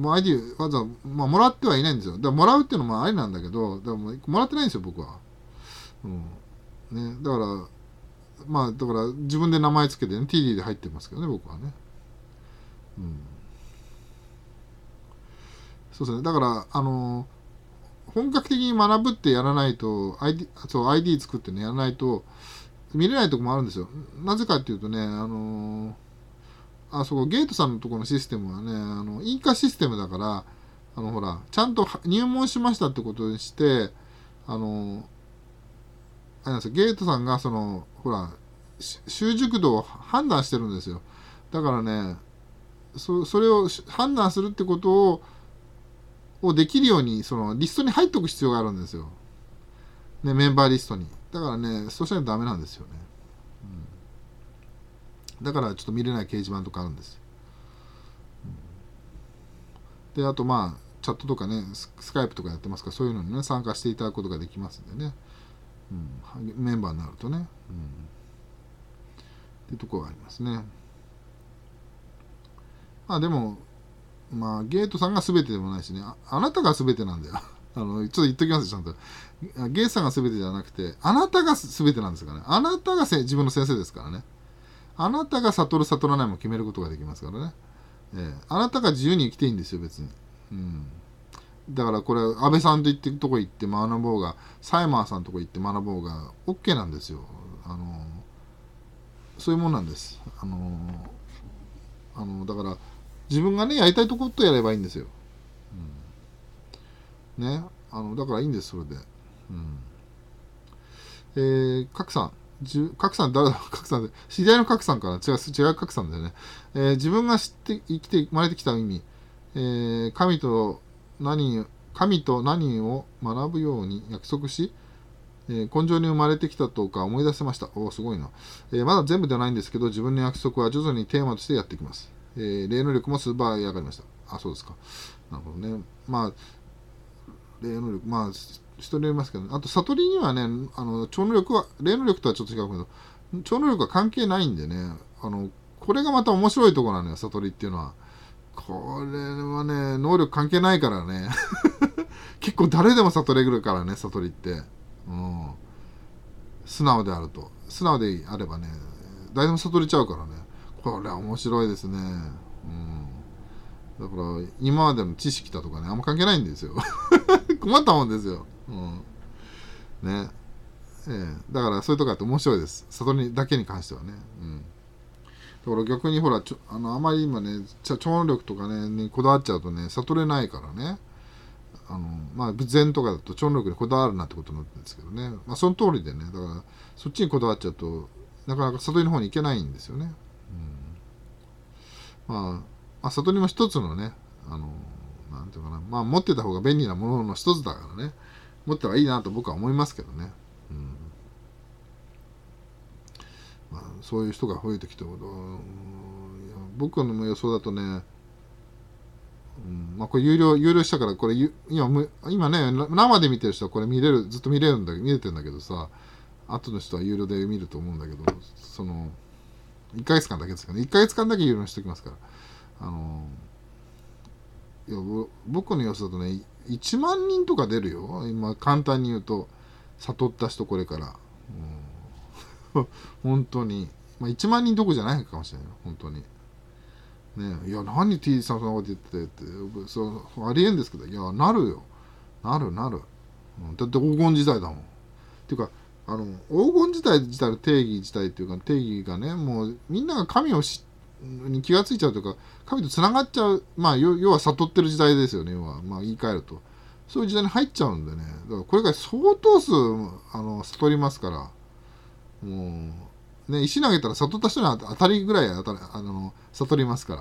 もう ID わざわざ、まあ、もらってはいないんですよ。だからもらうっていうのもありなんだけど、でももらってないんですよ、僕は。うん。ね、だから、まあ、だから自分で名前つけてね、TD で入ってますけどね、僕はね。うん。そうですね。だから、あのー、本格的に学ぶってやらないと、ID、そう、ID 作ってね、やらないと、見れないとこもあるんですよ。なぜかっていうとね、あのー、あそこゲートさんのとこのシステムはね、あの、ンカシステムだから、あの、ほら、ちゃんと入門しましたってことにして、あのー、あれなんですよ、ゲートさんがその、ほら、習熟度を判断してるんですよ。だからね、そそれを判断するってことを、をできるように、その、リストに入っておく必要があるんですよ。ね、メンバーリストに。だからねそうしないとダメなんですよね、うん、だからちょっと見れない掲示板とかあるんですよ、うん、であとまあチャットとかねスカイプとかやってますからそういうのにね参加していただくことができますんでね、うん、メンバーになるとね、うん、っていうとこがありますねまあでもまあゲートさんが全てでもないしねあなたが全てなんだよ あのちょっと言っときますちゃんとゲイさんが全てじゃなくて、あなたが全てなんですからね。あなたが自分の先生ですからね。あなたが悟る悟らないも決めることができますからね。えー、あなたが自由に生きていいんですよ、別に。うん。だからこれ、安倍さんと行ってとこ行って学ぼうが、サイマーさんとこ行って学ぼうが、OK なんですよ。あのー、そういうもんなんです。あのー、あのだから、自分がね、やりたいとことやればいいんですよ。うん、ね。あの、だからいいんです、それで。うんえー、賀来さん、賀来さん、誰だろう、賀 来さんで、知り合いの賀来さんかな違う、違う賀来さんだよね。えー、自分が知って、生きて、生まれてきた意味、えー、神と何、神と何を学ぶように約束し、えー、根性に生まれてきたとか思い出せました。おお、すごいな、えー、まだ全部ではないんですけど、自分の約束は徐々にテーマとしてやっていきます。えー、霊能力もパー上がりました。あ、そうですか。なるほどね。まあ、霊能力、まあ、人によりますけど、あと悟りにはね、あの超能力は、霊能力とはちょっと違うけど、超能力は関係ないんでね、あのこれがまた面白いとこなのよ、悟りっていうのは。これはね、能力関係ないからね。結構誰でも悟れるからね、悟りって。うん。素直であると。素直であればね、誰でも悟れちゃうからね。これは面白いですね。うん。だから、今までの知識だとかね、あんま関係ないんですよ。困ったもんですよ。うん、ねええ、だからそういうとこだと面白いです悟りだけに関してはね、うん、だから逆にほらちょあのあまり今ね超能力とかねにこだわっちゃうとね悟れないからねあのまあ禅とかだと超能力にこだわるなってことなんですけどね、まあ、その通りでねだからそっちにこだわっちゃうとなかなか悟りの方に行けないんですよね、うん、まあ、まあ悟りも一つのねあのなんていうかなまあ持ってた方が便利なものの一つだからね持ったらいいなと僕は思いますけどね。うんまあ、そういう人が増えてきてる、う僕の予想だとね、うんまあ、これ有料、有料したから、これ、今、今ね、生で見てる人はこれ見れる、ずっと見れるんだ見れてんだけどさ、後の人は有料で見ると思うんだけど、その、1ヶ月間だけですかね。1ヶ月間だけ有料にしておきますから。あの、いや僕の様子だとね、1万人とか出るよ今簡単に言うと悟った人これから、うん、本当に、まあ、1万人どこじゃないかもしれない本当にねいや何 T さんそんなこと言っててってそうありえんですけどいやなるよなるなる、うん、だって黄金時代だもんっていうかあの黄金時代自体の定義自体っていうか定義がねもうみんなが神を知ってに気がついちゃうというか神とつながっちゃうまあ要は悟ってる時代ですよね要は、まあ、言い換えるとそういう時代に入っちゃうんでねだからこれから相当数あの悟りますからもうね石投げたら悟った人には当たりぐらい当たあの悟りますか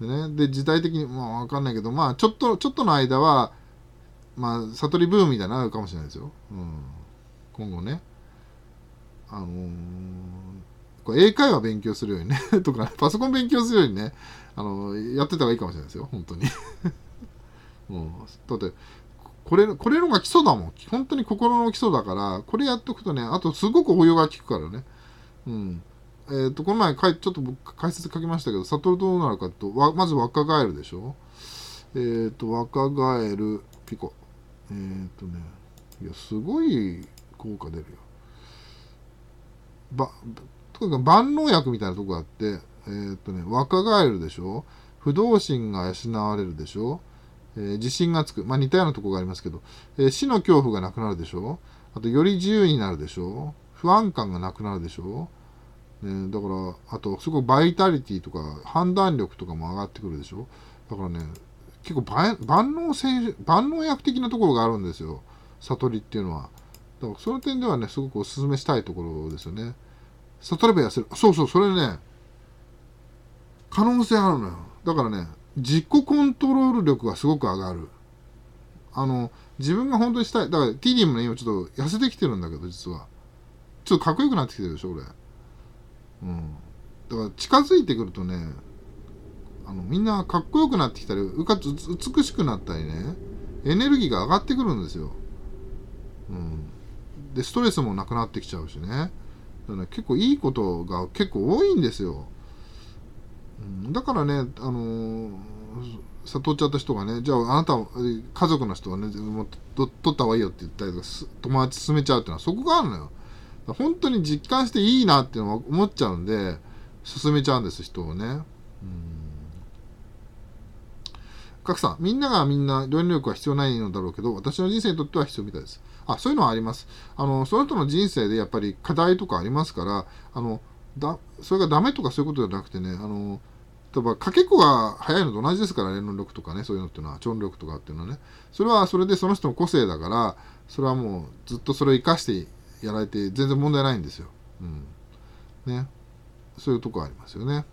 ら、うん、でねで時代的にまあ分かんないけどまあちょっとちょっとの間はまあ悟りブームみたいになるかもしれないですよ、うん、今後ねあのーこう英会話勉強するようにね とか、パソコン勉強するようにね、あの、やってた方がいいかもしれないですよ、本当に。うん、だって、これ、これのが基礎だもん。本当に心の基礎だから、これやっとくとね、あとすごく応用が効くからね。うん。えっ、ー、と、この前かい、ちょっと僕解説書きましたけど、悟るどうなるかと、わまず若返るでしょえっ、ー、と、若返る、ピコ。えっ、ー、とね、いや、すごい効果出るよ。ば、とか万能薬みたいなとこがあって、えー、っとね、若返るでしょ不動心が養われるでしょえー、自信がつく。まあ、似たようなとこがありますけど、えー、死の恐怖がなくなるでしょあと、より自由になるでしょ不安感がなくなるでしょね、だから、あと、すごいバイタリティとか、判断力とかも上がってくるでしょだからね、結構万能性、万能薬的なところがあるんですよ。悟りっていうのは。だから、その点ではね、すごくお勧めしたいところですよね。悟れば痩せる。そうそう、それね、可能性あるのよ。だからね、自己コントロール力がすごく上がる。あの、自分が本当にしたい。だから、ティリィもね、今ちょっと痩せてきてるんだけど、実は。ちょっとかっこよくなってきてるでしょ、俺。うん。だから、近づいてくるとね、あの、みんなかっこよくなってきたり、うかつ、美しくなったりね、エネルギーが上がってくるんですよ。うん。で、ストレスもなくなってきちゃうしね。だね、結構いいことが結構多いんですよ。だからね、あの悟っちゃった人がね、じゃああなた、家族の人はね、もう取った方がいいよって言ったりとか、友達進めちゃうっていうのはそこがあるのよ。本当に実感していいなっていうのは思っちゃうんで、進めちゃうんです、人をね。うん。賀来さん、みんながみんな、論力は必要ないのだろうけど、私の人生にとっては必要みたいです。あそういうのはあります。あのその人の人生でやっぱり課題とかありますからあのだそれがダメとかそういうことじゃなくてねあの例えばかけっこが早いのと同じですから連論力とかねそういうのっていうのは超力とかっていうのはねそれはそれでその人の個性だからそれはもうずっとそれを生かしてやられて全然問題ないんですよ。うん、ねそういうとこありますよね。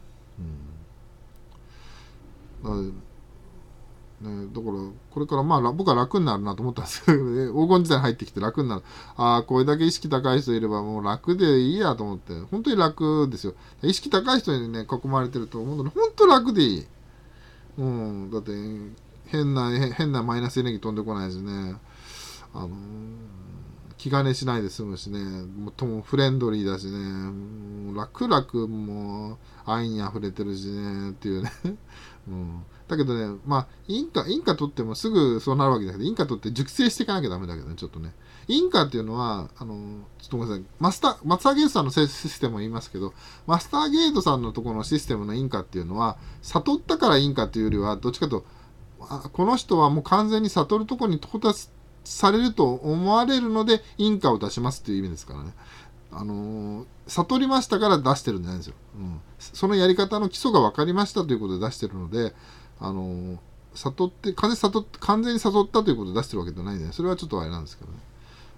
うんね、だからこれからまあ僕は楽になるなと思ったんですけど、ね、黄金時代に入ってきて楽になるああこれだけ意識高い人いればもう楽でいいやと思って本当に楽ですよ意識高い人にね囲まれてると思うので本当楽でいい、うん、だって変な変なマイナスエネルギー飛んでこないしねあのー、気兼ねしないで済むしねもともフレンドリーだしね楽々もう愛にあふれてるしねっていうね、うんだけどね、まあ、インカ、インカ取ってもすぐそうなるわけだけど、インカ取って熟成していかなきゃダメだけどね、ちょっとね。インカっていうのは、あの、ちょっとごめんなさい、マスター、マスターゲートさんのシステムを言いますけど、マスターゲートさんのところのシステムのインカっていうのは、悟ったからインカっていうよりは、どっちかと、この人はもう完全に悟るとこに到達されると思われるので、インカを出しますっていう意味ですからね。あの悟りましたから出してるんじゃないんですよ。うん、そのやり方の基礎が分かりましたということで出してるので、あの悟って完全に完全に悟ったということを出してるわけじゃないんで、ね、それはちょっとあれなんですけどね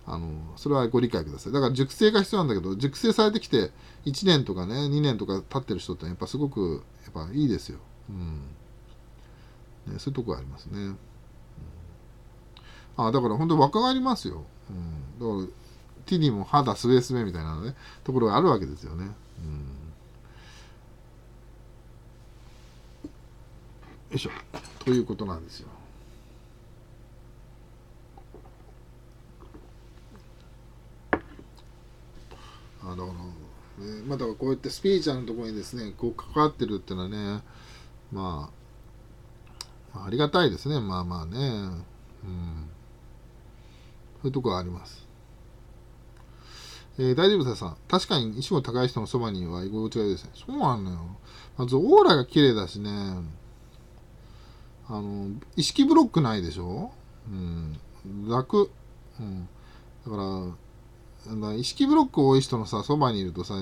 あのそれはご理解くださいだから熟成が必要なんだけど熟成されてきて1年とかね2年とか経ってる人ってやっぱすごくやっぱいいですよ、うんね、そういうとこありますね、うん、あだから本当若返りますよ、うん、だからティニも肌すべすべみたいなねところがあるわけですよね、うんいしょということなんですよ。あの、ね、まあ、だからこうやってスピーチャーのところにですね、こう関わってるっていうのはね、まあ、ありがたいですね、まあまあね。うん。そういうところあります。えー、大丈夫ささん。確かに意志も高い人のそばには居心地がいいですね。そうなのよ。まずオーラが綺麗だしね。あの、意識ブロックないでしょうん。楽。うん。だから、から意識ブロック多い人のさ、そばにいるとさ、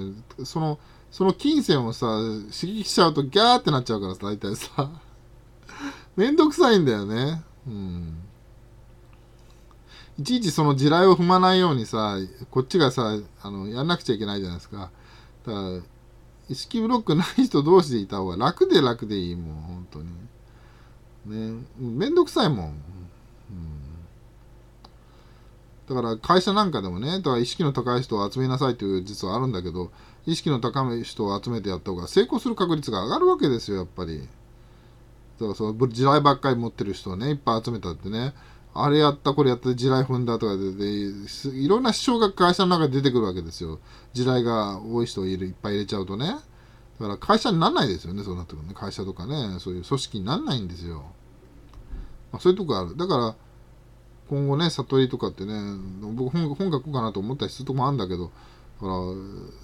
その、その金銭をさ、刺激しちゃうとギャーってなっちゃうからさ、大体さ、めんどくさいんだよね。うん。いちいちその地雷を踏まないようにさ、こっちがさ、あの、やんなくちゃいけないじゃないですか。だから、意識ブロックない人同士でいた方が楽で楽でいい、もう、本当に。ね、めんどくさいもん。だから会社なんかでもね、意識の高い人を集めなさいという実はあるんだけど、意識の高い人を集めてやった方が成功する確率が上がるわけですよ、やっぱり。だからその地雷ばっかり持ってる人をね、いっぱい集めたってね、あれやった、これやった、地雷踏んだとかでで、いろんな支障が会社の中で出てくるわけですよ。地雷が多い人をいっぱい入れちゃうとね。だから会社にならないですよね、そうなってくるね。会社とかね、そういう組織にならないんですよ。まあ、そういうとこある。だから、今後ね、悟りとかってね、僕本本書こうかなと思ったりするとこもあるんだけど、ら、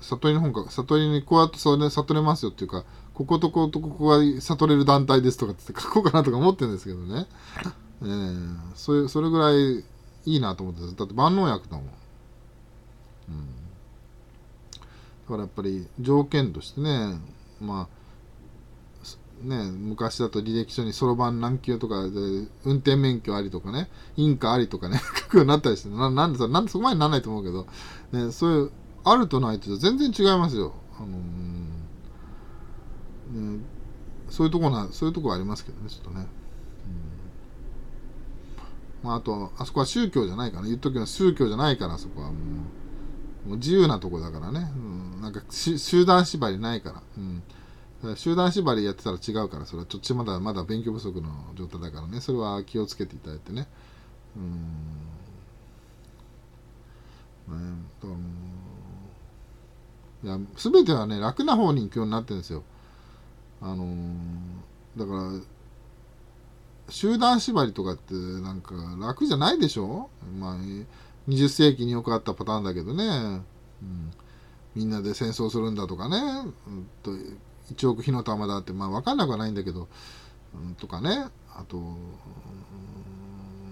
悟りの本か、悟りにこうやってそれで悟れますよっていうか、こことことここが悟れる団体ですとかって書こうかなとか思ってるんですけどね。えー、それそれぐらいいいなと思ってだって万能薬だもん。うんだからやっぱり条件としてね、まあ、ね、昔だと履歴書にそろばん何級とかで、運転免許ありとかね、印鑑ありとかね、書くようになったりして、ななんでそ、なんでそこまでならないと思うけど、ね、そういう、あるとないと全然違いますよ。あのー、うん、そういうとこな、そういうとこありますけどね、ちょっとね。うん、まあ、あと、あそこは宗教じゃないから、言っとくけ宗教じゃないから、そこはもう。もう自由なとこだからね、うん、なんか集団縛りないから、うん、集団縛りやってたら違うからそれはちょっとまだまだ勉強不足の状態だからねそれは気をつけていただいてねうんねいや全てはね楽な方に行くようになってるんですよあのだから集団縛りとかってなんか楽じゃないでしょまあ20世紀によくあったパターンだけどね、うん、みんなで戦争するんだとかね、うんと、1億火の玉だってまあ分かんなくはないんだけど、うん、とかねあと、うん、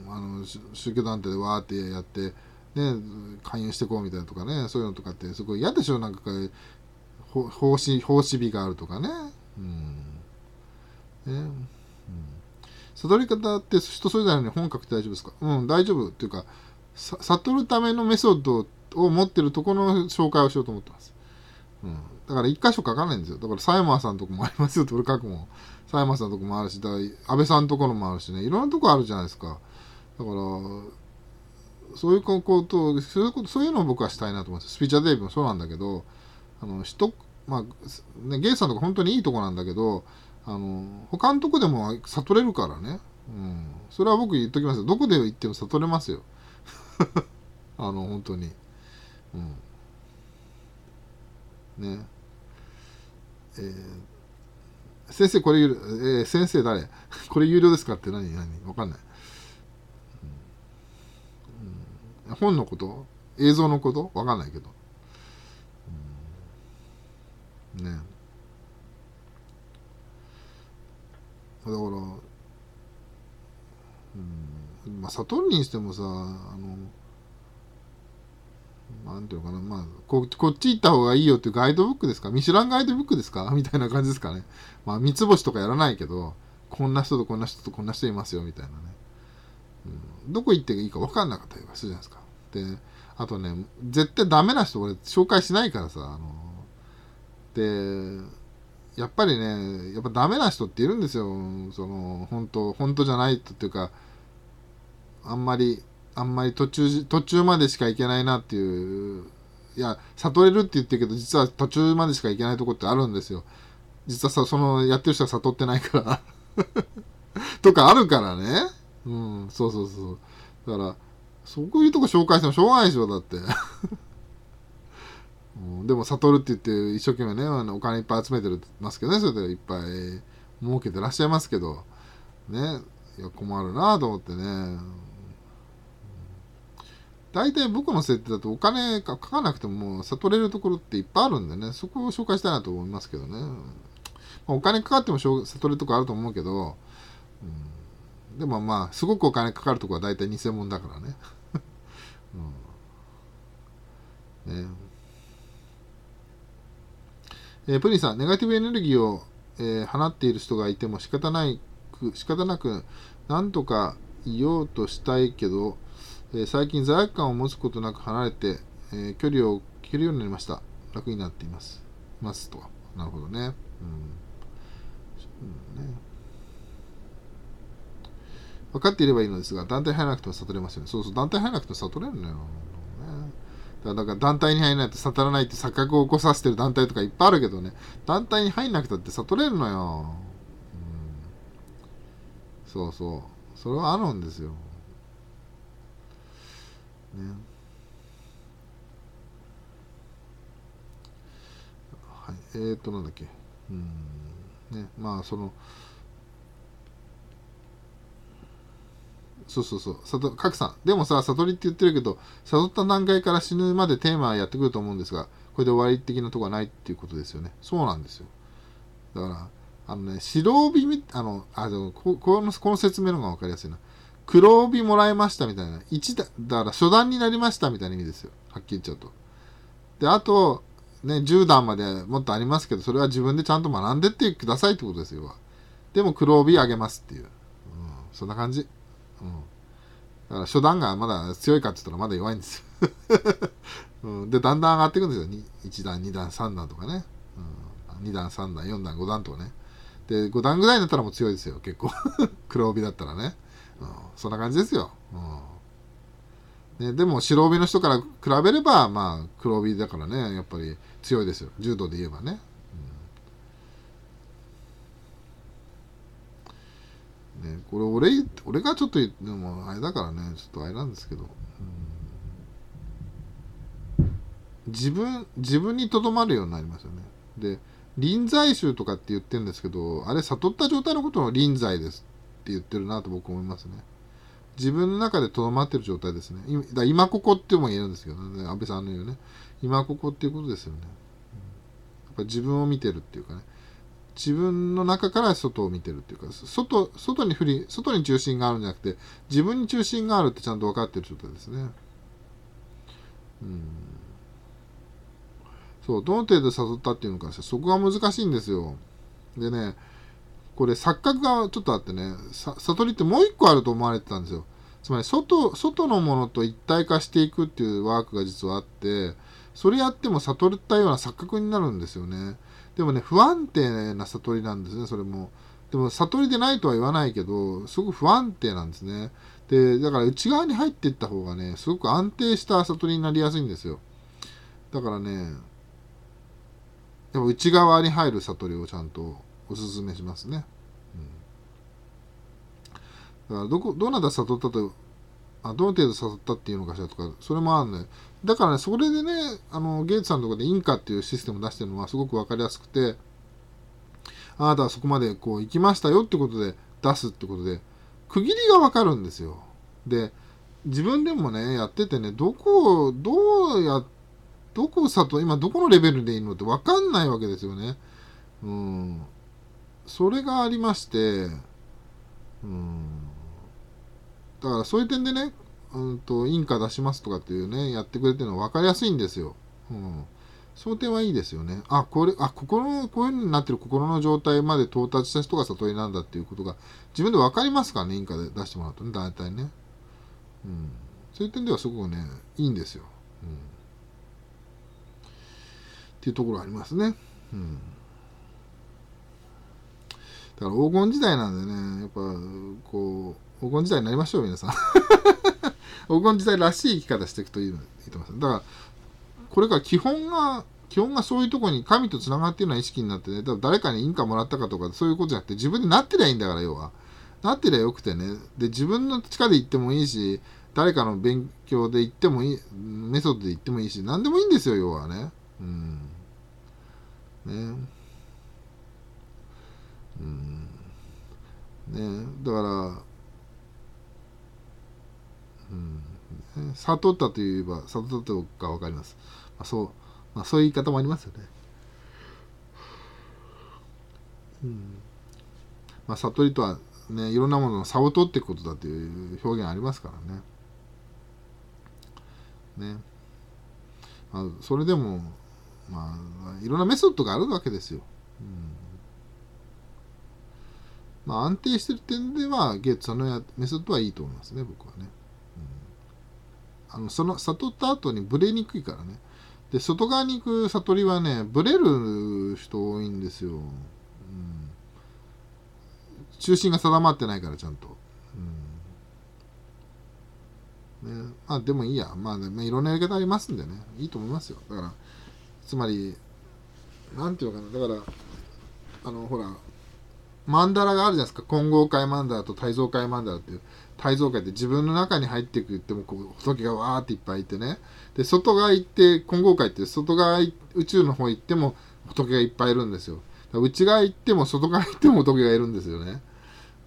あの宗教団体でわーってやって、ね、勧誘してこうみたいなとかねそういうのとかってすごい嫌でしょなんか奉仕奉仕日があるとかね。うん、ね、うん悟り方って人それぞれに本書くて大丈夫ですかうん、大丈夫っていうか、悟るためのメソッドを持ってるところの紹介をしようと思ってます。うん、だから一箇所書かないんですよ。だから、サイマーさんとこもありますよっれ書くもサイマーさんとこもあるし、だ安倍さんところもあるしね、いろんなとこあるじゃないですか。だから、そういうことそういうこと、そういうのを僕はしたいなと思います。スピーチャーテープもそうなんだけど、あの、人、まあ、ね、ゲイさんとか本当にいいとこなんだけど、あの、他のとこでも悟れるからね。うん。それは僕言っときますよ。どこで行っても悟れますよ。あの本当にうんねえー、先生これえー、先生誰 これ有料ですかって何何わかんない、うん、本のこと映像のことわかんないけど、うん、ねだからうんまあ、悟りにしてもさ、あの、なんていうのかな、まあこ、こっち行った方がいいよっていうガイドブックですかミシュランガイドブックですか みたいな感じですかね。まあ、三つ星とかやらないけど、こんな人とこんな人とこんな人いますよ、みたいなね。うん、どこ行っていいか分かんなかったりするじゃないですか。で、あとね、絶対ダメな人俺紹介しないからさ、あの、で、やっぱりね、やっぱダメな人っているんですよ。その、本当本当じゃないっていうか、あんまりあんまり途中途中までしか行けないなっていういや悟れるって言ってるけど実は途中までしか行けないとこってあるんですよ実はさそのやってる人は悟ってないから とかあるからねうんそうそうそうだからそういうとこ紹介してもしょうがないでしょだって うん、でも悟るって言って一生懸命ねあのお金いっぱい集めてるますけどねそれでいっぱい儲けてらっしゃいますけどねいや困るなと思ってね大体僕の設定だとお金かかなくても悟れるところっていっぱいあるんでね、そこを紹介したいなと思いますけどね。お金かかっても悟れるとこあると思うけど、うん、でもまあ、すごくお金かかるとこは大体偽物だからね。うん、ねえー、プリンさん、ネガティブエネルギーを、えー、放っている人がいても仕方ないく、仕方なく、何とか言おうとしたいけど、え最近罪悪感を持つことなく離れて、え距離を切るようになりました。楽になっています。ますと。なるほどね。うん。ね分かっていればいいのですが、団体入らなくても悟れますよね。そうそう、団体入らなくても悟れるのよ。だから団体に入らないと悟らないって錯覚を起こさせてる団体とかいっぱいあるけどね、団体に入らなくたって悟れるのよ。うん、そうそう。それはあるんですよ。ね。はい、えっ、ー、と、なんだっけ。うん、ね、まあ、その、そうそうそう。さと、かくさん。でもさ、悟りって言ってるけど、悟った段階から死ぬまでテーマやってくると思うんですが、これで終わり的なとこはないっていうことですよね。そうなんですよ。だから、あのね、白帯み、あの、あのここの、この説明の方が分かりやすいな。黒帯もらいましたみたいな。1だ、だから初段になりましたみたいな意味ですよ。はっきり言っちゃうと。で、あと、ね、10段までもっとありますけど、それは自分でちゃんと学んでってくださいってことですよ。でも黒帯あげますっていう。うん、そんな感じ。うん。だから初段がまだ強いかって言ったらまだ弱いんですよ、うん。で、だんだん上がっていくんですよ。1段、2段、3段とかね。うん、2段、3段、4段、5段とかね。で、5段ぐらいになったらもう強いですよ、結構。黒帯だったらね。うん、そんな感じですよ。うんね、でも白帯の人から比べれば、まあ、黒帯だからね、やっぱり強いですよ。柔道で言えばね。ねこれ俺、俺がちょっと、でもあれだからね、ちょっとあれなんですけど。うん、自分、自分にとどまるようになりますよね。で、臨済宗とかって言ってるんですけど、あれ悟った状態のことを臨済ですって言ってるなと僕思いますね。自分の中でとどまってる状態ですね。だ今ここっても言えるんですけどね、安倍さんの言うね。今ここっていうことですよね。やっぱ自分を見てるっていうかね。自分の中から外を見てるっていうか、外、外に振り、外に中心があるんじゃなくて、自分に中心があるってちゃんと分かってる状態ですね。うん。そう、どの程度誘ったっていうのか、そこが難しいんですよ。でね、これ錯覚がちょっとあってね、悟りってもう一個あると思われてたんですよ。つまり外、外のものと一体化していくっていうワークが実はあって、それやっても悟ったような錯覚になるんですよね。でもね、不安定な悟りなんですね、それも。でも悟りでないとは言わないけど、すごく不安定なんですね。で、だから内側に入っていった方がね、すごく安定した悟りになりやすいんですよ。だからね、やっぱ内側に入る悟りをちゃんとおすすめしますね。うん、だからどこ、どなた悟ったと、あどの程度誘ったっていうのかしらとか、それもあるんよ。だからね、それでね、あのゲイツさんとかでインカっていうシステム出してるのはすごく分かりやすくて、あなたはそこまでこう行きましたよってことで出すってことで、区切りが分かるんですよ。で、自分でもね、やっててね、どこを、どうや、どこを悟、今どこのレベルでいいのって分かんないわけですよね。うん。それがありまして、うん、だからそういう点でね、うんと、インカ出しますとかっていうね、やってくれてるの分かりやすいんですよ。うん。その点はいいですよね。あ、これ、あ、心の、こういう風になってる心の状態まで到達した人が悟りなんだっていうことが、自分で分かりますからね、インカで出してもらうとね、大体ね。うん。そういう点ではすごくね、いいんですよ。うん。っていうところありますね。うん。だから黄金時代なんでね、やっぱ、こう、黄金時代になりましょう、皆さん。黄金時代らしい生き方していくといいと思います。だから、これから基本が、基本がそういうとこに神と繋がっているような意識になってね、多分誰かに印鑑もらったかとか、そういうことじゃなくて、自分でなってりゃいいんだから、要は。なってりゃよくてね。で、自分の力で行ってもいいし、誰かの勉強で行ってもいい、メソッドで行ってもいいし、何でもいいんですよ、要はね。うん。ね。うんね、だから、うん、悟ったといえば悟ったとか分かります、まあ、そう、まあ、そういう言い方もありますよね、うんまあ、悟りとはねいろんなものの差を取っていくことだという表現ありますからねね、まあ、それでもまあいろんなメソッドがあるわけですよ、うんまあ、安定してる点では、ゲートさんのメソッドはいいと思いますね、僕はね。うん、あのその悟った後にブレにくいからね。で、外側に行く悟りはね、ブレる人多いんですよ。うん、中心が定まってないから、ちゃんと。うん、ね、まあ、でもいいや。まあ、ね、いろんなやり方ありますんでね。いいと思いますよ。だから、つまり、なんていうのかな。だから、あの、ほら、曼荼羅があるじゃないですか金剛界曼荼羅と大蔵界曼荼羅っていう大蔵界って自分の中に入っていくってもこう仏がわーっていっぱいいてねで外側行って金剛界って外側宇宙の方行っても仏がいっぱいいるんですよ内側行っても外側行っても仏がいるんですよね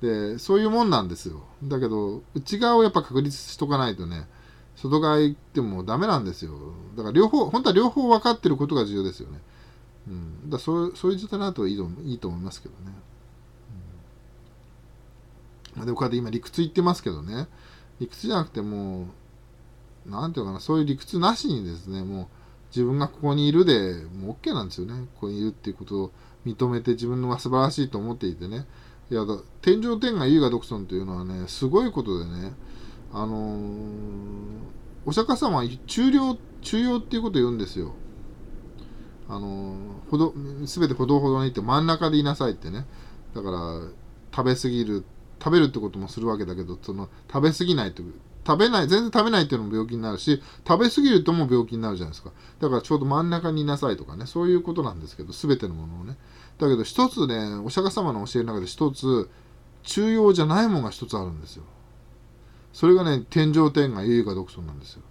でそういうもんなんですよだけど内側をやっぱ確立しとかないとね外側行ってもダメなんですよだから両方本当は両方分かってることが重要ですよねうん、だそうそういう状態になるといいといいと思いますけどね。まあ、でもこうやって今理屈言ってますけどね、理屈じゃなくてもう、なんていうかな、そういう理屈なしにですね、もう自分がここにいるで、もう OK なんですよね。ここにいるっていうことを認めて自分は素晴らしいと思っていてね。いや、天上天下優雅独尊というのはね、すごいことでね、あのー、お釈迦様は中量、中用っていうことを言うんですよ。あのー、ほど、すべてほどほどにって真ん中でいなさいってね。だから、食べ過ぎる食べるってこともするわけだけどその食べ過ぎないと食べない全然食べないっていうのも病気になるし食べ過ぎるとも病気になるじゃないですかだからちょうど真ん中にいなさいとかねそういうことなんですけど全てのものをねだけど一つねお釈迦様の教えの中で一つ中庸じゃないものが一つあるんですよそれがね天上天下優雅独尊なんですよ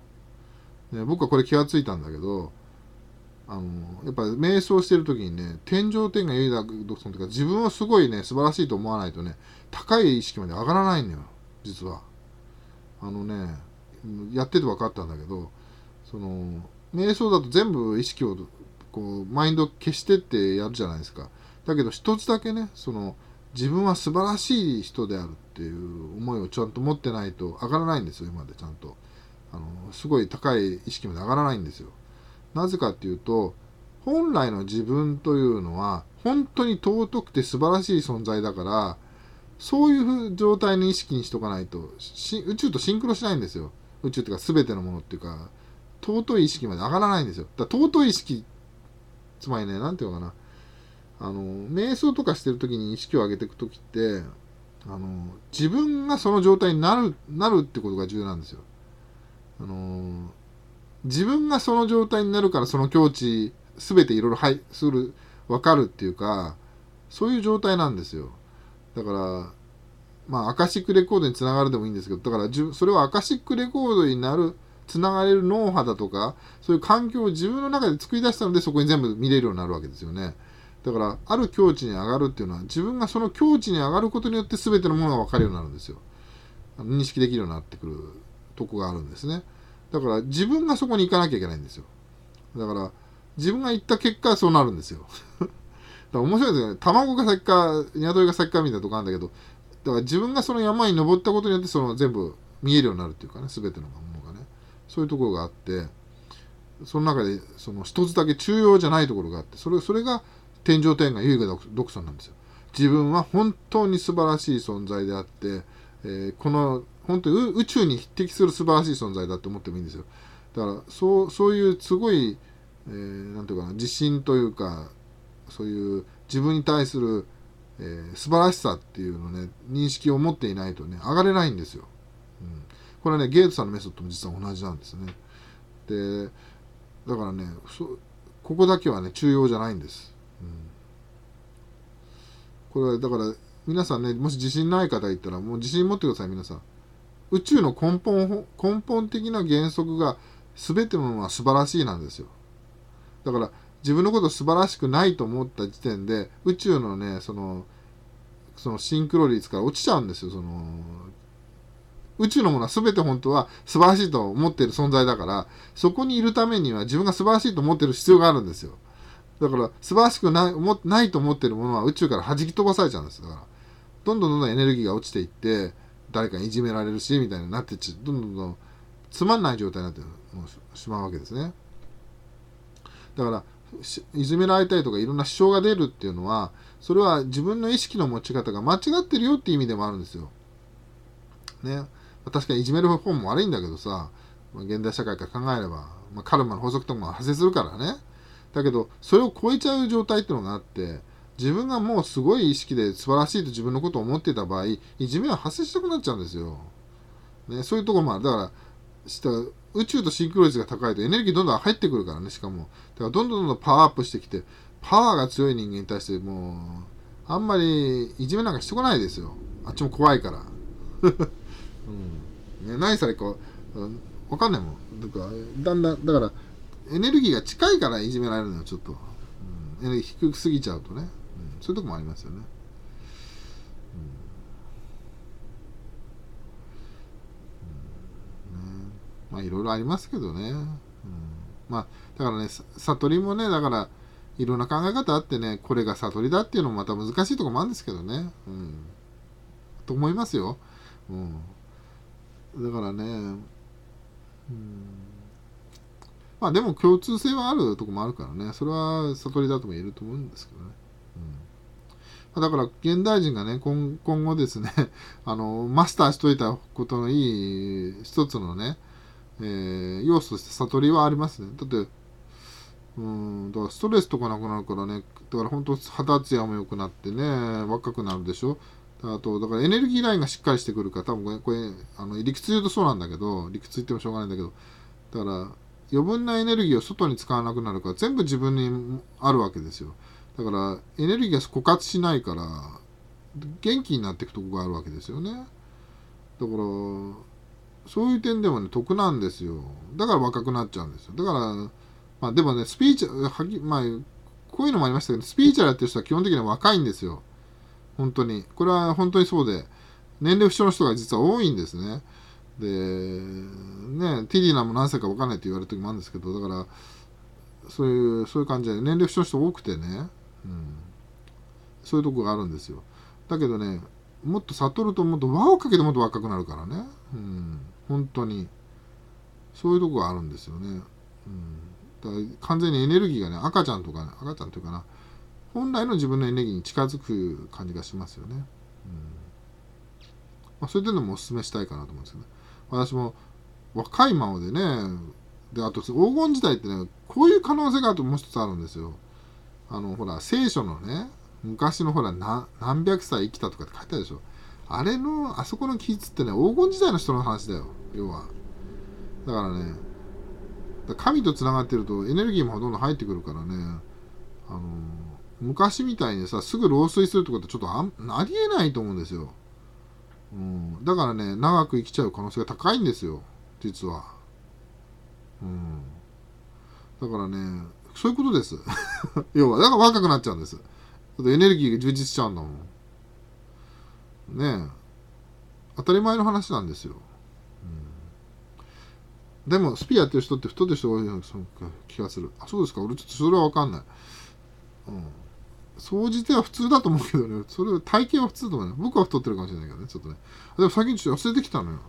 ね、僕はこれ気が付いたんだけどあのやっぱ瞑想してる時にね天上天下唯雅独尊というか自分はすごいね素晴らしいと思わないとね高い意識まで上がらないのよ実はあのねやってて分かったんだけどその瞑想だと全部意識をこうマインド消してってやるじゃないですかだけど一つだけねその自分は素晴らしい人であるっていう思いをちゃんと持ってないと上がらないんですよ今までちゃんとあのすごい高い意識まで上がらないんですよなぜかっていうと本来の自分というのは本当に尊くて素晴らしい存在だからそういう状態の意識にしとかないと宇宙とシンクロしないんですよ宇宙というか全てのものっていうか尊い意識まで上がらないんですよだ尊い意識つまりねなんていうのかなあの瞑想とかしてる時に意識を上げていく時ってあの自分がその状態になるなるってことが重要なんですよあの自分がその状態になるからその境地すべていろいろはい、するわかるっていうかそういう状態なんですよだから、まあ、アカシックレコードにつながるでもいいんですけど、だからそれはアカシックレコードになる、つながれる脳波だとか、そういう環境を自分の中で作り出したので、そこに全部見れるようになるわけですよね。だから、ある境地に上がるっていうのは、自分がその境地に上がることによってすべてのものが分かるようになるんですよ。認識できるようになってくるとこがあるんですね。だから自分がそこに行かなきゃいけないんですよ。だから自分が行った結果そうなるんですよ。ら面白いですよね。卵が先か、鶏が先かみたいなとこあるんだけど、だから自分がその山に登ったことによって、その全部見えるようになるっていうかね、全てのものがね。そういうところがあって、その中で、その一つだけ中央じゃないところがあって、それ、それが天上天下優雅独尊なんですよ。自分は本当に素晴らしい存在であって、えー、この本当に宇宙に匹敵する素晴らしい存在だって思ってもいいんですよ。だからそうそういうすごい、えー、なんていうかな自信というかそういう自分に対する、えー、素晴らしさっていうのね認識を持っていないとね上がれないんですよ、うん、これはねゲートさんのメソッドも実は同じなんですねでだからねここだけはね中要じゃないんです、うん、これはだから皆さんねもし自信ない方いたらもう自信持ってください皆さん宇宙の根本根本的な原則が全てのものは素晴らしいなんですよだから自分のこと素晴らしくないと思った時点で宇宙のねそのそのシンクロ率から落ちちゃうんですよその宇宙のものは全て本当は素晴らしいと思っている存在だからそこにいるためには自分が素晴らしいと思っている必要があるんですよだから素晴らしくない思ないと思っているものは宇宙から弾き飛ばされちゃうんですだからどんどんどんどんエネルギーが落ちていって誰かにいじめられるしみたいになってちどんどんどんつまんない状態になってしまうわけですねだからいじめられたりとかいろんな支障が出るっていうのはそれは自分の意識の持ち方が間違ってるよって意味でもあるんですよ。ね、確かにいじめる方も悪いんだけどさ現代社会から考えれば、まあ、カルマの法則とかも派生するからねだけどそれを超えちゃう状態っていうのがあって自分がもうすごい意識で素晴らしいと自分のことを思ってた場合いじめは発生したくなっちゃうんですよ。ね、そういうとこもあるだからした宇宙とシンクロ率が高いとエネルギーどんどん入ってくるからね、しかも。だからどんどんどんどんパワーアップしてきて、パワーが強い人間に対してもう、あんまりいじめなんかしてこないですよ。あっちも怖いから。うん。ね、何されこう、わかんないもん。だから、だんだん、だから、エネルギーが近いからいじめられるのよ、ちょっと。うん、エネルギー低すぎちゃうとね。うん、そういうとこもありますよね。まあいろいろありますけどね、うん、まあだからね悟りもねだからいろんな考え方あってねこれが悟りだっていうのもまた難しいとこもあるんですけどね、うん、と思いますよ、うん、だからね、うん、まあでも共通性はあるとこもあるからねそれは悟りだとも言えると思うんですけどね、うんだから、現代人がね、今後ですね、あの、マスターしといたことのいい一つのね、えー、要素として悟りはありますね。だって、うん、だからストレスとかなくなるからね、だから本当、肌ツヤも良くなってね、若くなるでしょ。あと、だからエネルギーラインがしっかりしてくるから、多分これ、あの理屈言うとそうなんだけど、理屈言ってもしょうがないんだけど、だから、余分なエネルギーを外に使わなくなるから、全部自分にあるわけですよ。だから、エネルギーが枯渇しないから、元気になっていくとこがあるわけですよね。だから、そういう点でもね、得なんですよ。だから若くなっちゃうんですよ。だから、まあでもね、スピーチ、はぎ、まあ、こういうのもありましたけど、スピーチャーやってる人は基本的には若いんですよ。本当に。これは本当にそうで、年齢不詳の人が実は多いんですね。で、ね、ティディナも何歳か分かんないって言われる時もあるんですけど、だから、そういう、そういう感じで、年齢不詳の人多くてね、うん、そういうとこがあるんですよ。だけどね、もっと悟るともっと輪をかけてもっと若くなるからね。うん本当にそういうとこがあるんですよね、うん、だ完全にエネルギーがね赤ちゃんとか、ね、赤ちゃんというかな本来の自分のエネルギーに近づく感じがしますよね、うんまあ、そういうのもおすすめしたいかなと思うんですけど、ね、私も若いままでねであと黄金時代ってねこういう可能性があるともう一つあるんですよあのほら聖書のね昔のほら何百歳生きたとかって書いてあるでしょあれのあそこの記述ってね黄金時代の人の話だよ要はだからね神とつながってるとエネルギーもどんどん入ってくるからねあの昔みたいにさすぐ漏水するってことはちょっとありえないと思うんですよ、うん、だからね長く生きちゃう可能性が高いんですよ実は、うん、だからねそういうことです 要はだから若くなっちゃうんですエネルギーが充実しちゃうんだもんねえ当たり前の話なんですよでも、スピやってる人って太ってる人が多いような気がする。あ、そうですか。俺ちょっとそれはわかんない。うん。総じては普通だと思うけどね。それ、体型は普通と思うね。僕は太ってるかもしれないけどね、ちょっとね。でも最近ちょっと痩せてきたのよ。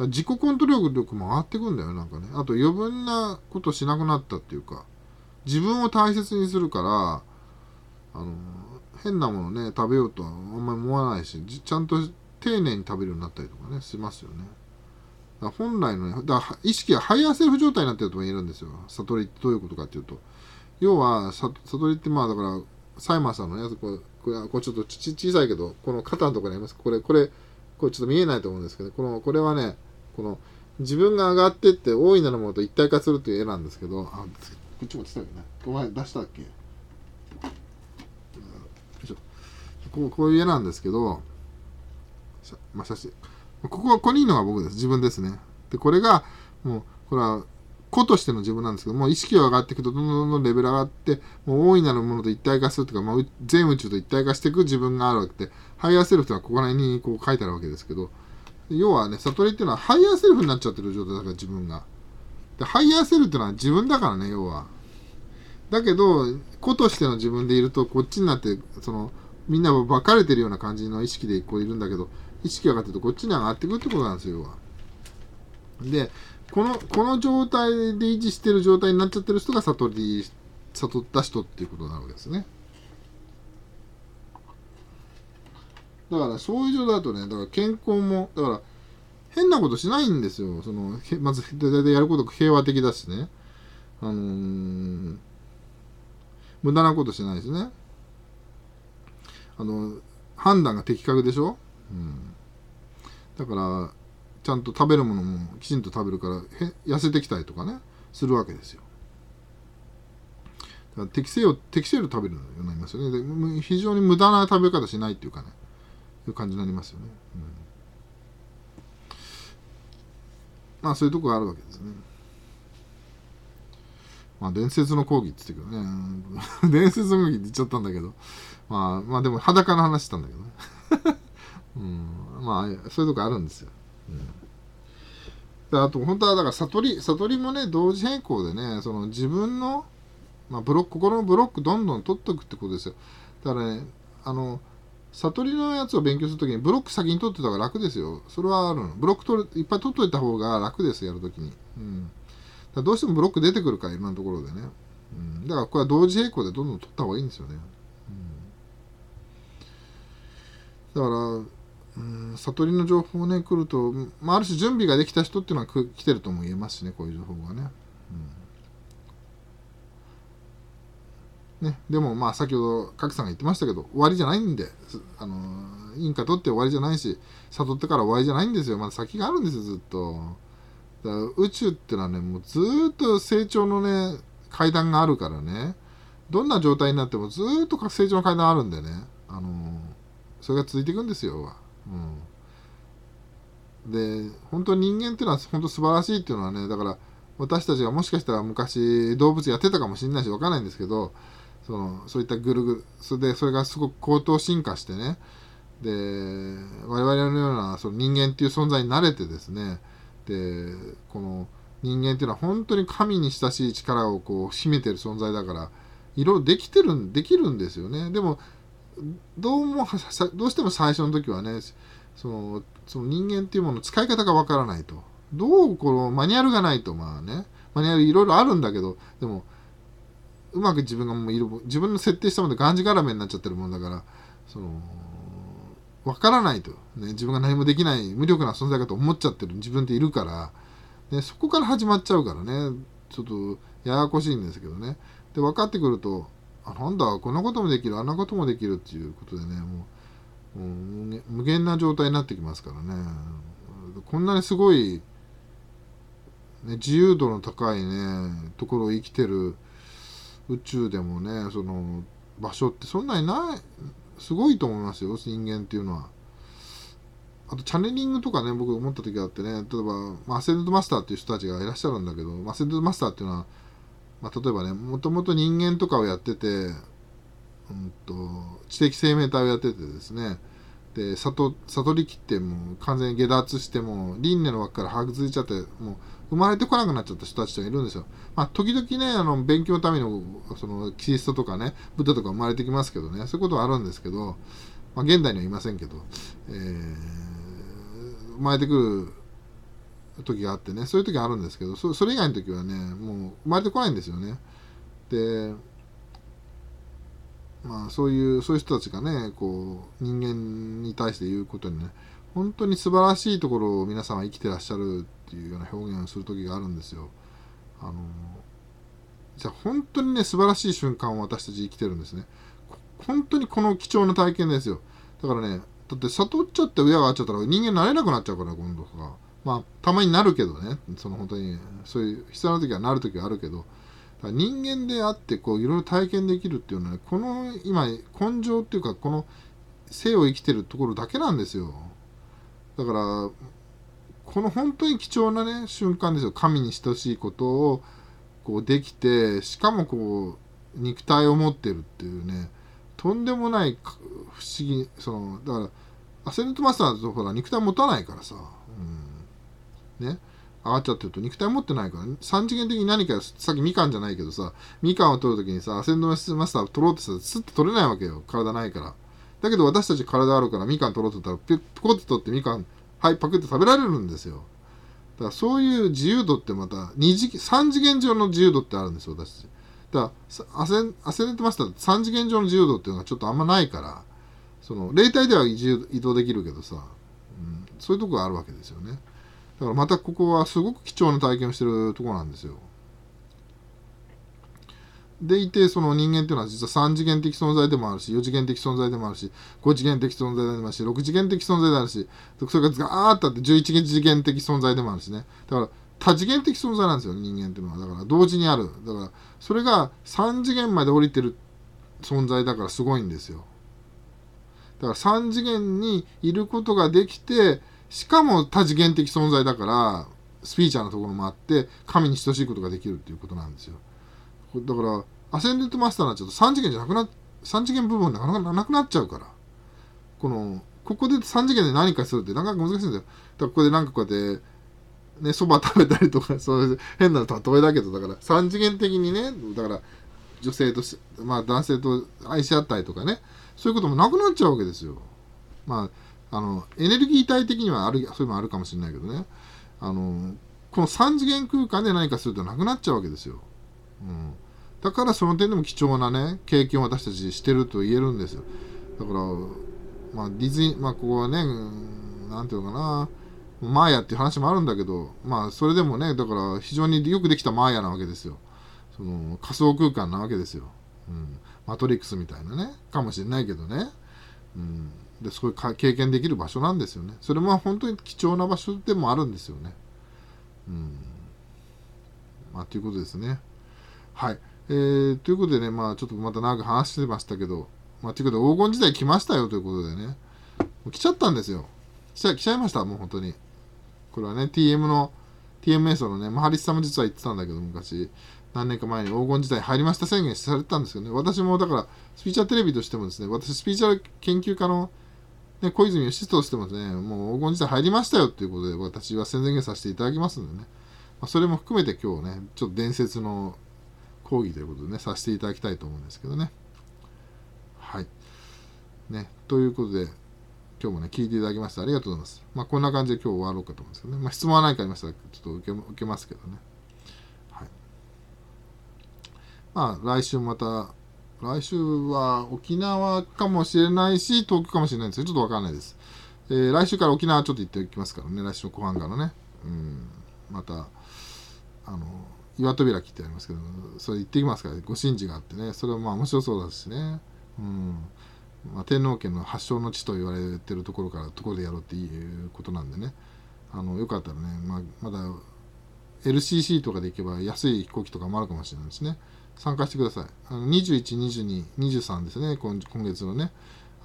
自己コントロール力も上がってくんだよ、なんかね。あと余分なことしなくなったっていうか、自分を大切にするから、あの、変なものね、食べようとはあんまり思わないし、ちゃんと丁寧に食べるようになったりとかね、しますよね。だ本来の、ね、だ意識がハイヤーセルフ状態になってるとも言えるんですよ。悟りってどういうことかっていうと。要は、悟りってまあだから、サイマーさんのつ、これ、これちょっとち小さいけど、この肩のところにあります。これ、これ、これちょっと見えないと思うんですけど、この、これはね、この、自分が上がってって大いなるものと一体化するという絵なんですけど、あ、こっちも落ちたよね。お前出したっけこうこういう絵なんですけど、まあ、写真ここは、ここにいるのが僕です。自分ですね。で、これが、もう、これは、個としての自分なんですけど、もう意識が上がっていくと、どんどんどんレベル上がって、もう大いなるものと一体化するというか、まあ、全宇宙と一体化していく自分があるわけで、ハイヤーセルフというのはここら辺にこう書いてあるわけですけど、要はね、悟りっていうのはハイヤーセルフになっちゃってる状態だから自分が。で、ハイヤーセルっていうのは自分だからね、要は。だけど、個としての自分でいると、こっちになって、その、みんなばかれてるような感じの意識でこういるんだけど、意識が上がってるとこっちに上がってくってことなんですよ、要は。で、この、この状態で維持してる状態になっちゃってる人が悟り、悟った人っていうことになるわけですね。だから、そういう状態だとね、だから健康も、だから、変なことしないんですよ。その、まず、大体やること平和的だしね。あのー、無駄なことしないですね。あの、判断が的確でしょうん、だからちゃんと食べるものもきちんと食べるからへ痩せてきたりとかねするわけですよだから適正を適正量食べるようになりますよねで非常に無駄な食べ方しないっていうかねいう感じになりますよね、うん、まあそういうとこがあるわけですねまあ、伝説の講義って言ってるけどね。伝説の講義って言っちゃったんだけど。まあ、まあでも裸の話したんだけどね。うん、まあそういうとこあるんですよ。うん、あと本当はだから悟り悟りもね同時並行でねその自分の、まあ、ブロック心のブロックどんどん取ってくってことですよ。だからねあの悟りのやつを勉強するときにブロック先に取ってた方が楽ですよ。それはあるの。ブロック取るいっぱい取っといた方が楽です、やるときに。うん。だどうしてもブロック出てくるから、今のところでね。うん。だからこれは同時並行でどんどん取った方がいいんですよね。うん。だから、悟りの情報ね来ると、まあ、ある種準備ができた人っていうのは来てるとも言えますしねこういう情報がね。うん、ねでもまあ先ほど賀来さんが言ってましたけど終わりじゃないんで、あのー、ンカ取って終わりじゃないし悟ってから終わりじゃないんですよまだ先があるんですよずっと。だから宇宙ってのはねもうずっと成長のね階段があるからねどんな状態になってもずっと成長の階段あるんでね、あのー、それが続いていくんですよ。うん、で本当人間っていうのは本当素晴らしいっていうのはねだから私たちがもしかしたら昔動物やってたかもしれないし分かんないんですけどそのそういったぐるぐるそれでそれがすごく高等進化してねで我々のようなその人間っていう存在に慣れてですねでこの人間っていうのは本当に神に親しい力をこう秘めてる存在だからいろいろできてるできるんですよねでもどうもどうしても最初の時はねそのその人間っていうもの使い方がわからないとどうこのマニュアルがないとまあねマニュアルいろいろあるんだけどでもうまく自分がもう自分の設定したものでがんじがらめになっちゃってるもんだからそのわからないと、ね、自分が何もできない無力な存在かと思っちゃってる自分っているから、ね、そこから始まっちゃうからねちょっとややこしいんですけどねで分かってくるとなんだこんなこともできるあんなこともできるっていうことでねもう無限な状態になってきますからねこんなにすごい、ね、自由度の高いねところを生きてる宇宙でもねその場所ってそんなにないすごいと思いますよ人間っていうのは。あと、チャネリングとかね、僕思った時があってね、例えば、まあ、アセンドマスターっていう人たちがいらっしゃるんだけど、まあ、アセンドマスターっていうのは、まあ、例えばねもともと人間とかをやってて、うんと、知的生命体をやっててですねで悟悟りきってもう完全に下脱してもう輪廻の枠からついちゃってもう生まれてこなくなっちゃった人たちがいるんですよ。まあ、時々ね、あの、勉強のための、その、キリストとかね、ブッダとか生まれてきますけどね、そういうことはあるんですけど、まあ、現代にはいませんけど、えー、生まれてくる時があってねそういう時あるんですけどそれ以外の時はねもう生まれてこないんですよねでまあそういうそういう人たちがねこう人間に対して言うことにね本当に素晴らしいところを皆さんは生きてらっしゃるっていうような表現をする時があるんですよあのじゃあ本当にね素晴らしい瞬間を私たち生きてるんですね本当にこの貴重な体験ですよだからねだって悟っちゃって親が会っちゃったら人間になれなくなっちゃうから今度とか。まあ、たまになるけどね、その本当に、そういう必要な時はなる時はあるけど、人間であって、こう、いろいろ体験できるっていうのは、ね、この今、根性っていうか、この生を生きてるところだけなんですよ。だから、この本当に貴重なね、瞬間ですよ。神に等しいことを、こう、できて、しかもこう、肉体を持ってるっていうね、とんでもない不思議、その、だから、アセントマスターだとほら、肉体持たないからさ、ね、上がっちゃってると肉体持ってないから、三次元的に何か、さっきみかんじゃないけどさ、みかんを取るときにさ、アセンドマスター取ろうってさ、スッと取れないわけよ。体ないから。だけど私たち体あるからみかん取ろうと言ったら、ピュッ、ポコッと取ってみかん、はい、パクって食べられるんですよ。だからそういう自由度ってまた、二次、三次元上の自由度ってあるんですよ、私たち。だからアセン、ドマスターって次元上の自由度っていうのはちょっとあんまないから、その、霊体では移動できるけどさ、うん、そういうとこがあるわけですよね。だからまたここはすごく貴重な体験をしてるところなんですよ。でいて、その人間っていうのは実は3次元的存在でもあるし、4次元的存在でもあるし、5次元的存在でもあるし、6次元的存在であるし、それがガーッとあって11次元的存在でもあるしね。だから多次元的存在なんですよ、人間っていうのは。だから同時にある。だからそれが3次元まで降りてる存在だからすごいんですよ。だから3次元にいることができて、しかも多次元的存在だから、スピーチャーなところもあって、神に等しいことができるっていうことなんですよ。だから、アセンデントマスターになっちゃうと3次元じゃなくな、3次元部分なかなかなくなっちゃうから。この、ここで3次元で何かするってなかなか難しいんだよ。だからここでなんかこうやって、ね、そば食べたりとか、そういう変な例えだけど、だから3次元的にね、だから女性と、まあ男性と愛し合ったりとかね、そういうこともなくなっちゃうわけですよ。まああのエネルギー体的にはあるそういうのあるかもしれないけどねあのこの3次元空間で何かするとなくなっちゃうわけですよ、うん、だからその点でも貴重なね経験を私たちしてると言えるんですよだから、まあ、ディズニーまあここはね何て言うのかなマーヤっていう話もあるんだけどまあそれでもねだから非常によくできたマーヤなわけですよその仮想空間なわけですよ、うん、マトリックスみたいなねかもしれないけどね、うん、でそういう経験できる場所なんですよねそれも本当に貴重な場所でもあるんですよねうんまあということですねはいえー、ということでねまあちょっとまた長く話してましたけどまあということで黄金時代来ましたよということでね来ちゃったんですよ来ちゃ来ちゃいましたもう本当にこれはね TM の TMS のね、マハリスさんも実は言ってたんだけど、昔、何年か前に黄金時代入りました宣言されてたんですけどね、私もだから、スピーチャーテレビとしてもですね、私、スピーチャー研究家のね、小泉義としてもね、もう黄金時代入りましたよっていうことで、私は宣言させていただきますのでね、まあ、それも含めて今日ね、ちょっと伝説の講義ということでね、させていただきたいと思うんですけどね。はい。ね、ということで、今日もね、聞いていただきましてありがとうございます。まあ、こんな感じで今日終わろうかと思うんですけどね、まあ、質問は何かありましたら、ちょっと受け受けますけどね。はい。まあ、来週また、来週は沖縄かもしれないし、東京かもしれないですど、ちょっとわかんないです。えー、来週から沖縄ちょっと行っておきますからね、来週の後半からね。うん。また、あの、岩戸開きってありますけど、それ行ってきますから、ね、ご神事があってね、それはまあ面白そうだしね。うん。まあ、天皇家の発祥の地と言われてるところからところでやろうっていうことなんでねあのよかったらね、まあ、まだ LCC とかで行けば安い飛行機とかもあるかもしれないですね。参加してください。あの21、22、23ですね、今今月のね、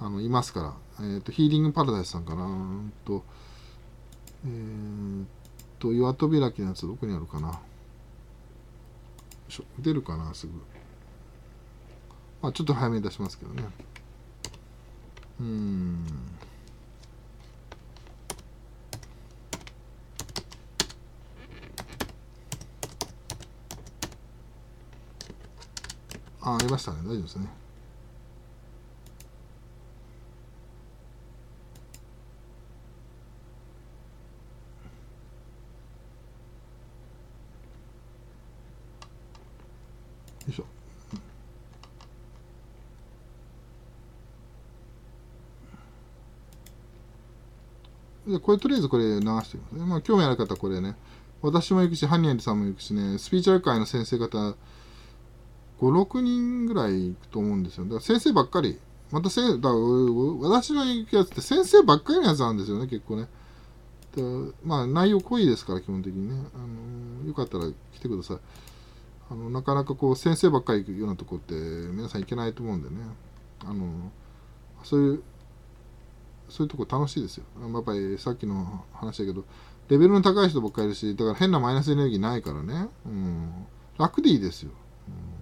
あのいますから、えっ、ー、と、ヒーリングパラダイスさんかな。うんと、えー、っと、岩戸開きのやつ、どこにあるかな。出るかな、すぐ。まあ、ちょっと早めに出しますけどね。うん。あ、ありましたね。大丈夫ですね。よいしょ。で、これとりあえずこれ流してみますね。まあ、興味ある方はこれね、私も行くし、ハニエリさんも行くしね、スピーチャル界の先生方、56人ぐらい行くと思うんですよだから先生ばっかりまたせだ私の行くやつって先生ばっかりのやつなんですよね結構ねまあ内容濃いですから基本的にね、あのよかったら来てくださいあのなかなかこう先生ばっかり行くようなとこって皆さん行けないと思うんでねあのそういうそういうとこ楽しいですよやっぱりさっきの話だけどレベルの高い人ばっかりいるしだから変なマイナスエネルギーないからね、うん、楽でいいですよ、うん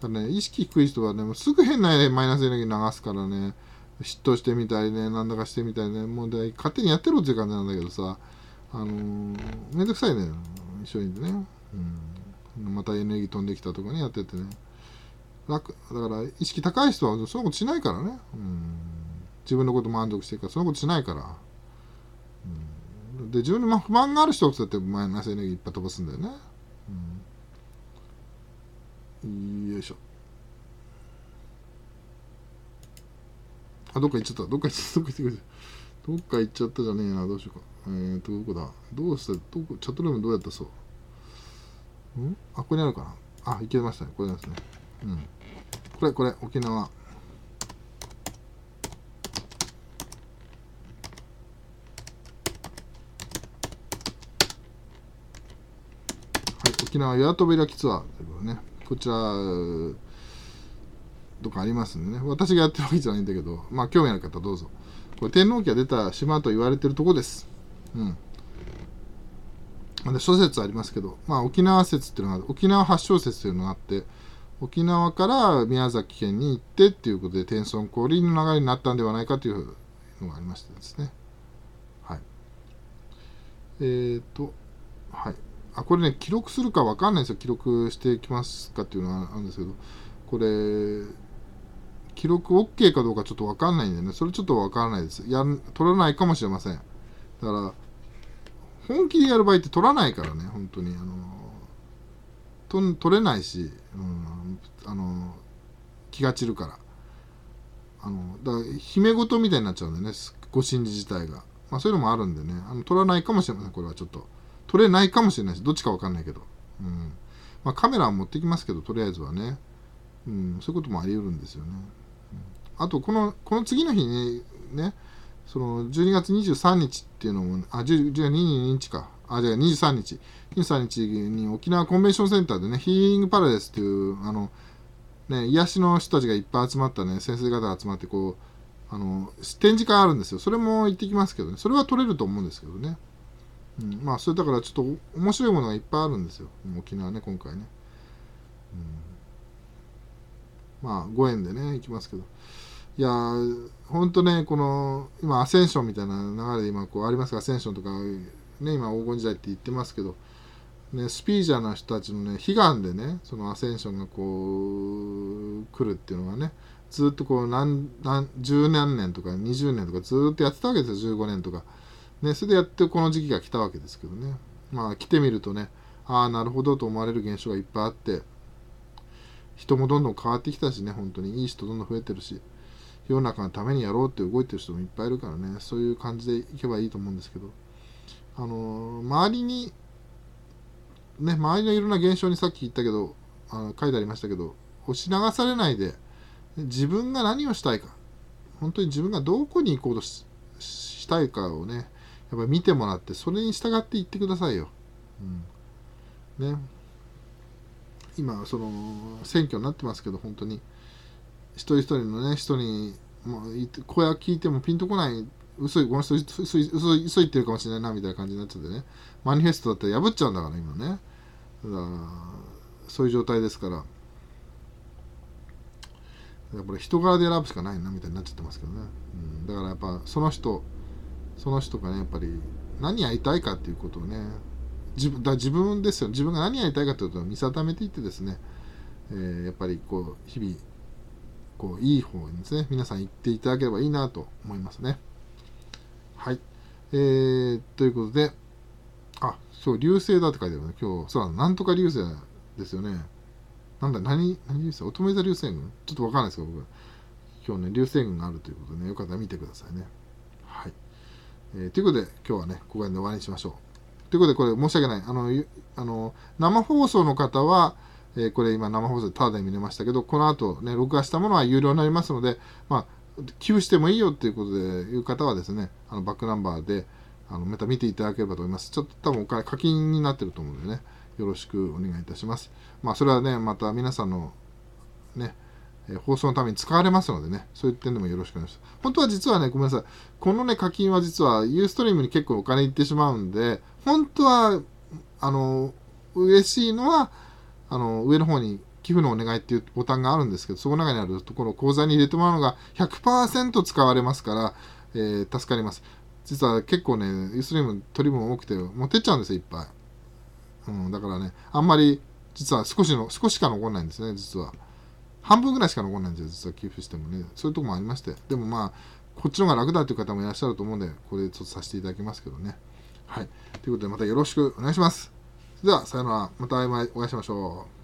だね、意識低い人はね、もうすぐ変な、マイナスエネルギー流すからね、嫉妬してみたりね、なんだかしてみたりね、もうで勝手にやってろっていう感じなんだけどさ、あのー、めんどくさいね、一緒にね。うん、またエネルギー飛んできたとかね、やっててね。楽、だから意識高い人はそのことしないからね。うん、自分のこと満足してるから、そのことしないから。うん、で、自分に不満がある人ってマイナスエネルギーいっぱい飛ばすんだよね。よいしょあどっか行っちゃったどっか行っちゃったどっか行っちゃったじゃねえなどうしようかえーとどこだどうしたどこチャットルームどうやったそうんあここにあるかなあ行けましたねこれですねうんこれこれ沖縄沖縄八飛開きツアーということね。こちらとかありますんでね私がやってるわけじゃないんだけどまあ興味ある方どうぞこれ天皇家出た島と言われてるとこですうんあ、諸説ありますけど、まあ、沖縄説っていうのが沖縄発祥説というのがあって沖縄から宮崎県に行ってっていうことで天孫降臨の流れになったんではないかというのがありましてですねはいえっ、ー、とはいあ、これね、記録するかわかんないですよ。記録していきますかっていうのはあるんですけど、これ、記録 OK かどうかちょっとわかんないんでね、それちょっとわからないです。やる、取らないかもしれません。だから、本気でやる場合って取らないからね、本当に。あの、と取れないし、うん、あの、気が散るから。あの、だから、姫ごとみたいになっちゃうんでね、ご心理自体が。まあそういうのもあるんでね、あの取らないかもしれません、これはちょっと。撮れないかもしれないです。どっちかわかんないけど。うん。まあ、カメラは持ってきますけど、とりあえずはね。うん、そういうこともあり得るんですよね。うん、あと、この、この次の日にね、その、12月23日っていうのも、あ、12日か。あ、じゃあ23日。23日に沖縄コンベンションセンターでね、ヒーリングパラデスっていう、あの、ね、癒しの人たちがいっぱい集まったね、先生方集まって、こう、あの、展示会あるんですよ。それも行ってきますけどね。それは取れると思うんですけどね。うん、まあそれだからちょっと面白いものがいっぱいあるんですよ沖縄ね今回ね、うん、まあご縁でね行きますけどいやほんとねこの今アセンションみたいな流れで今こうありますがアセンションとかね今黄金時代って言ってますけどね、スピーチャーな人たちのね悲願でねそのアセンションがこう来るっていうのがねずっとこう何何1何年とか20年とかずっとやってたわけですよ15年とか。ね、それでやってこの時期が来たわけですけどね。まあ来てみるとね、ああ、なるほどと思われる現象がいっぱいあって、人もどんどん変わってきたしね、本当にいい人どんどん増えてるし、世の中のためにやろうって動いてる人もいっぱいいるからね、そういう感じでいけばいいと思うんですけど、あのー、周りに、ね、周りのいろんな現象にさっき言ったけど、あの書いてありましたけど、押し流されないで、自分が何をしたいか、本当に自分がどこに行こうとしたいかをね、やっぱり見てもらって、それに従って言ってくださいよ。うん。ね。今、その、選挙になってますけど、本当に。一人一人のね、人に、もう、声は聞いてもピンとこない、嘘、この人、嘘、嘘、嘘言ってるかもしれないな、みたいな感じになっちゃってね。マニフェストだったら破っちゃうんだから、今ね。だから、そういう状態ですから。ぱり人柄で選ぶしかないなみたいになっちゃってますけどね、うん、だからやっぱその人その人がねやっぱり何やりたいかっていうことをね自分だ自分ですよ自分が何やりたいかということを見定めていってですね、えー、やっぱりこう日々こういい方にですね皆さん行っていただければいいなと思いますねはいえー、ということであそう流星だって書いてあるね今日そうなんとか流星ですよねなんだ何何流星乙女座流星群ちょっとわかんないですけど僕今日ね流星群があるということで、ね、よかったら見てくださいねえー、ということで、今日はね、ここで終わりにしましょう。ということで、これ申し訳ない。あの、あの生放送の方は、えー、これ今生放送でタダで見れましたけど、この後ね、録画したものは有料になりますので、まあ、寄付してもいいよっていうことでいう方はですね、あのバックナンバーで、あのまた見ていただければと思います。ちょっと多分お金課金になってると思うのでね、よろしくお願いいたします。まあ、それはね、また皆さんのね、え放送のために使われますのでね、そういった点でもよろしくお願いします。本当は実はね、ごめんなさい。このね、課金は実はユーストリームに結構お金いってしまうんで、本当は、あの、嬉しいのは、あの、上の方に寄付のお願いっていうボタンがあるんですけど、そこの中にあるところ、口座に入れてもらうのが100%使われますから、えー、助かります。実は結構ね、ユーストリーム取り分多くて、持ってっちゃうんですよ、いっぱい。うん、だからね、あんまり、実は少しの、少しか残んないんですね、実は。半分ぐらいしか残んないんですよ、実は寄付してもね。そういうとこもありまして。でもまあ、こっちの方が楽だという方もいらっしゃると思うんで、これでちょっとさせていただきますけどね。はい。ということで、またよろしくお願いします。では、さよなら。またお会いしましょう。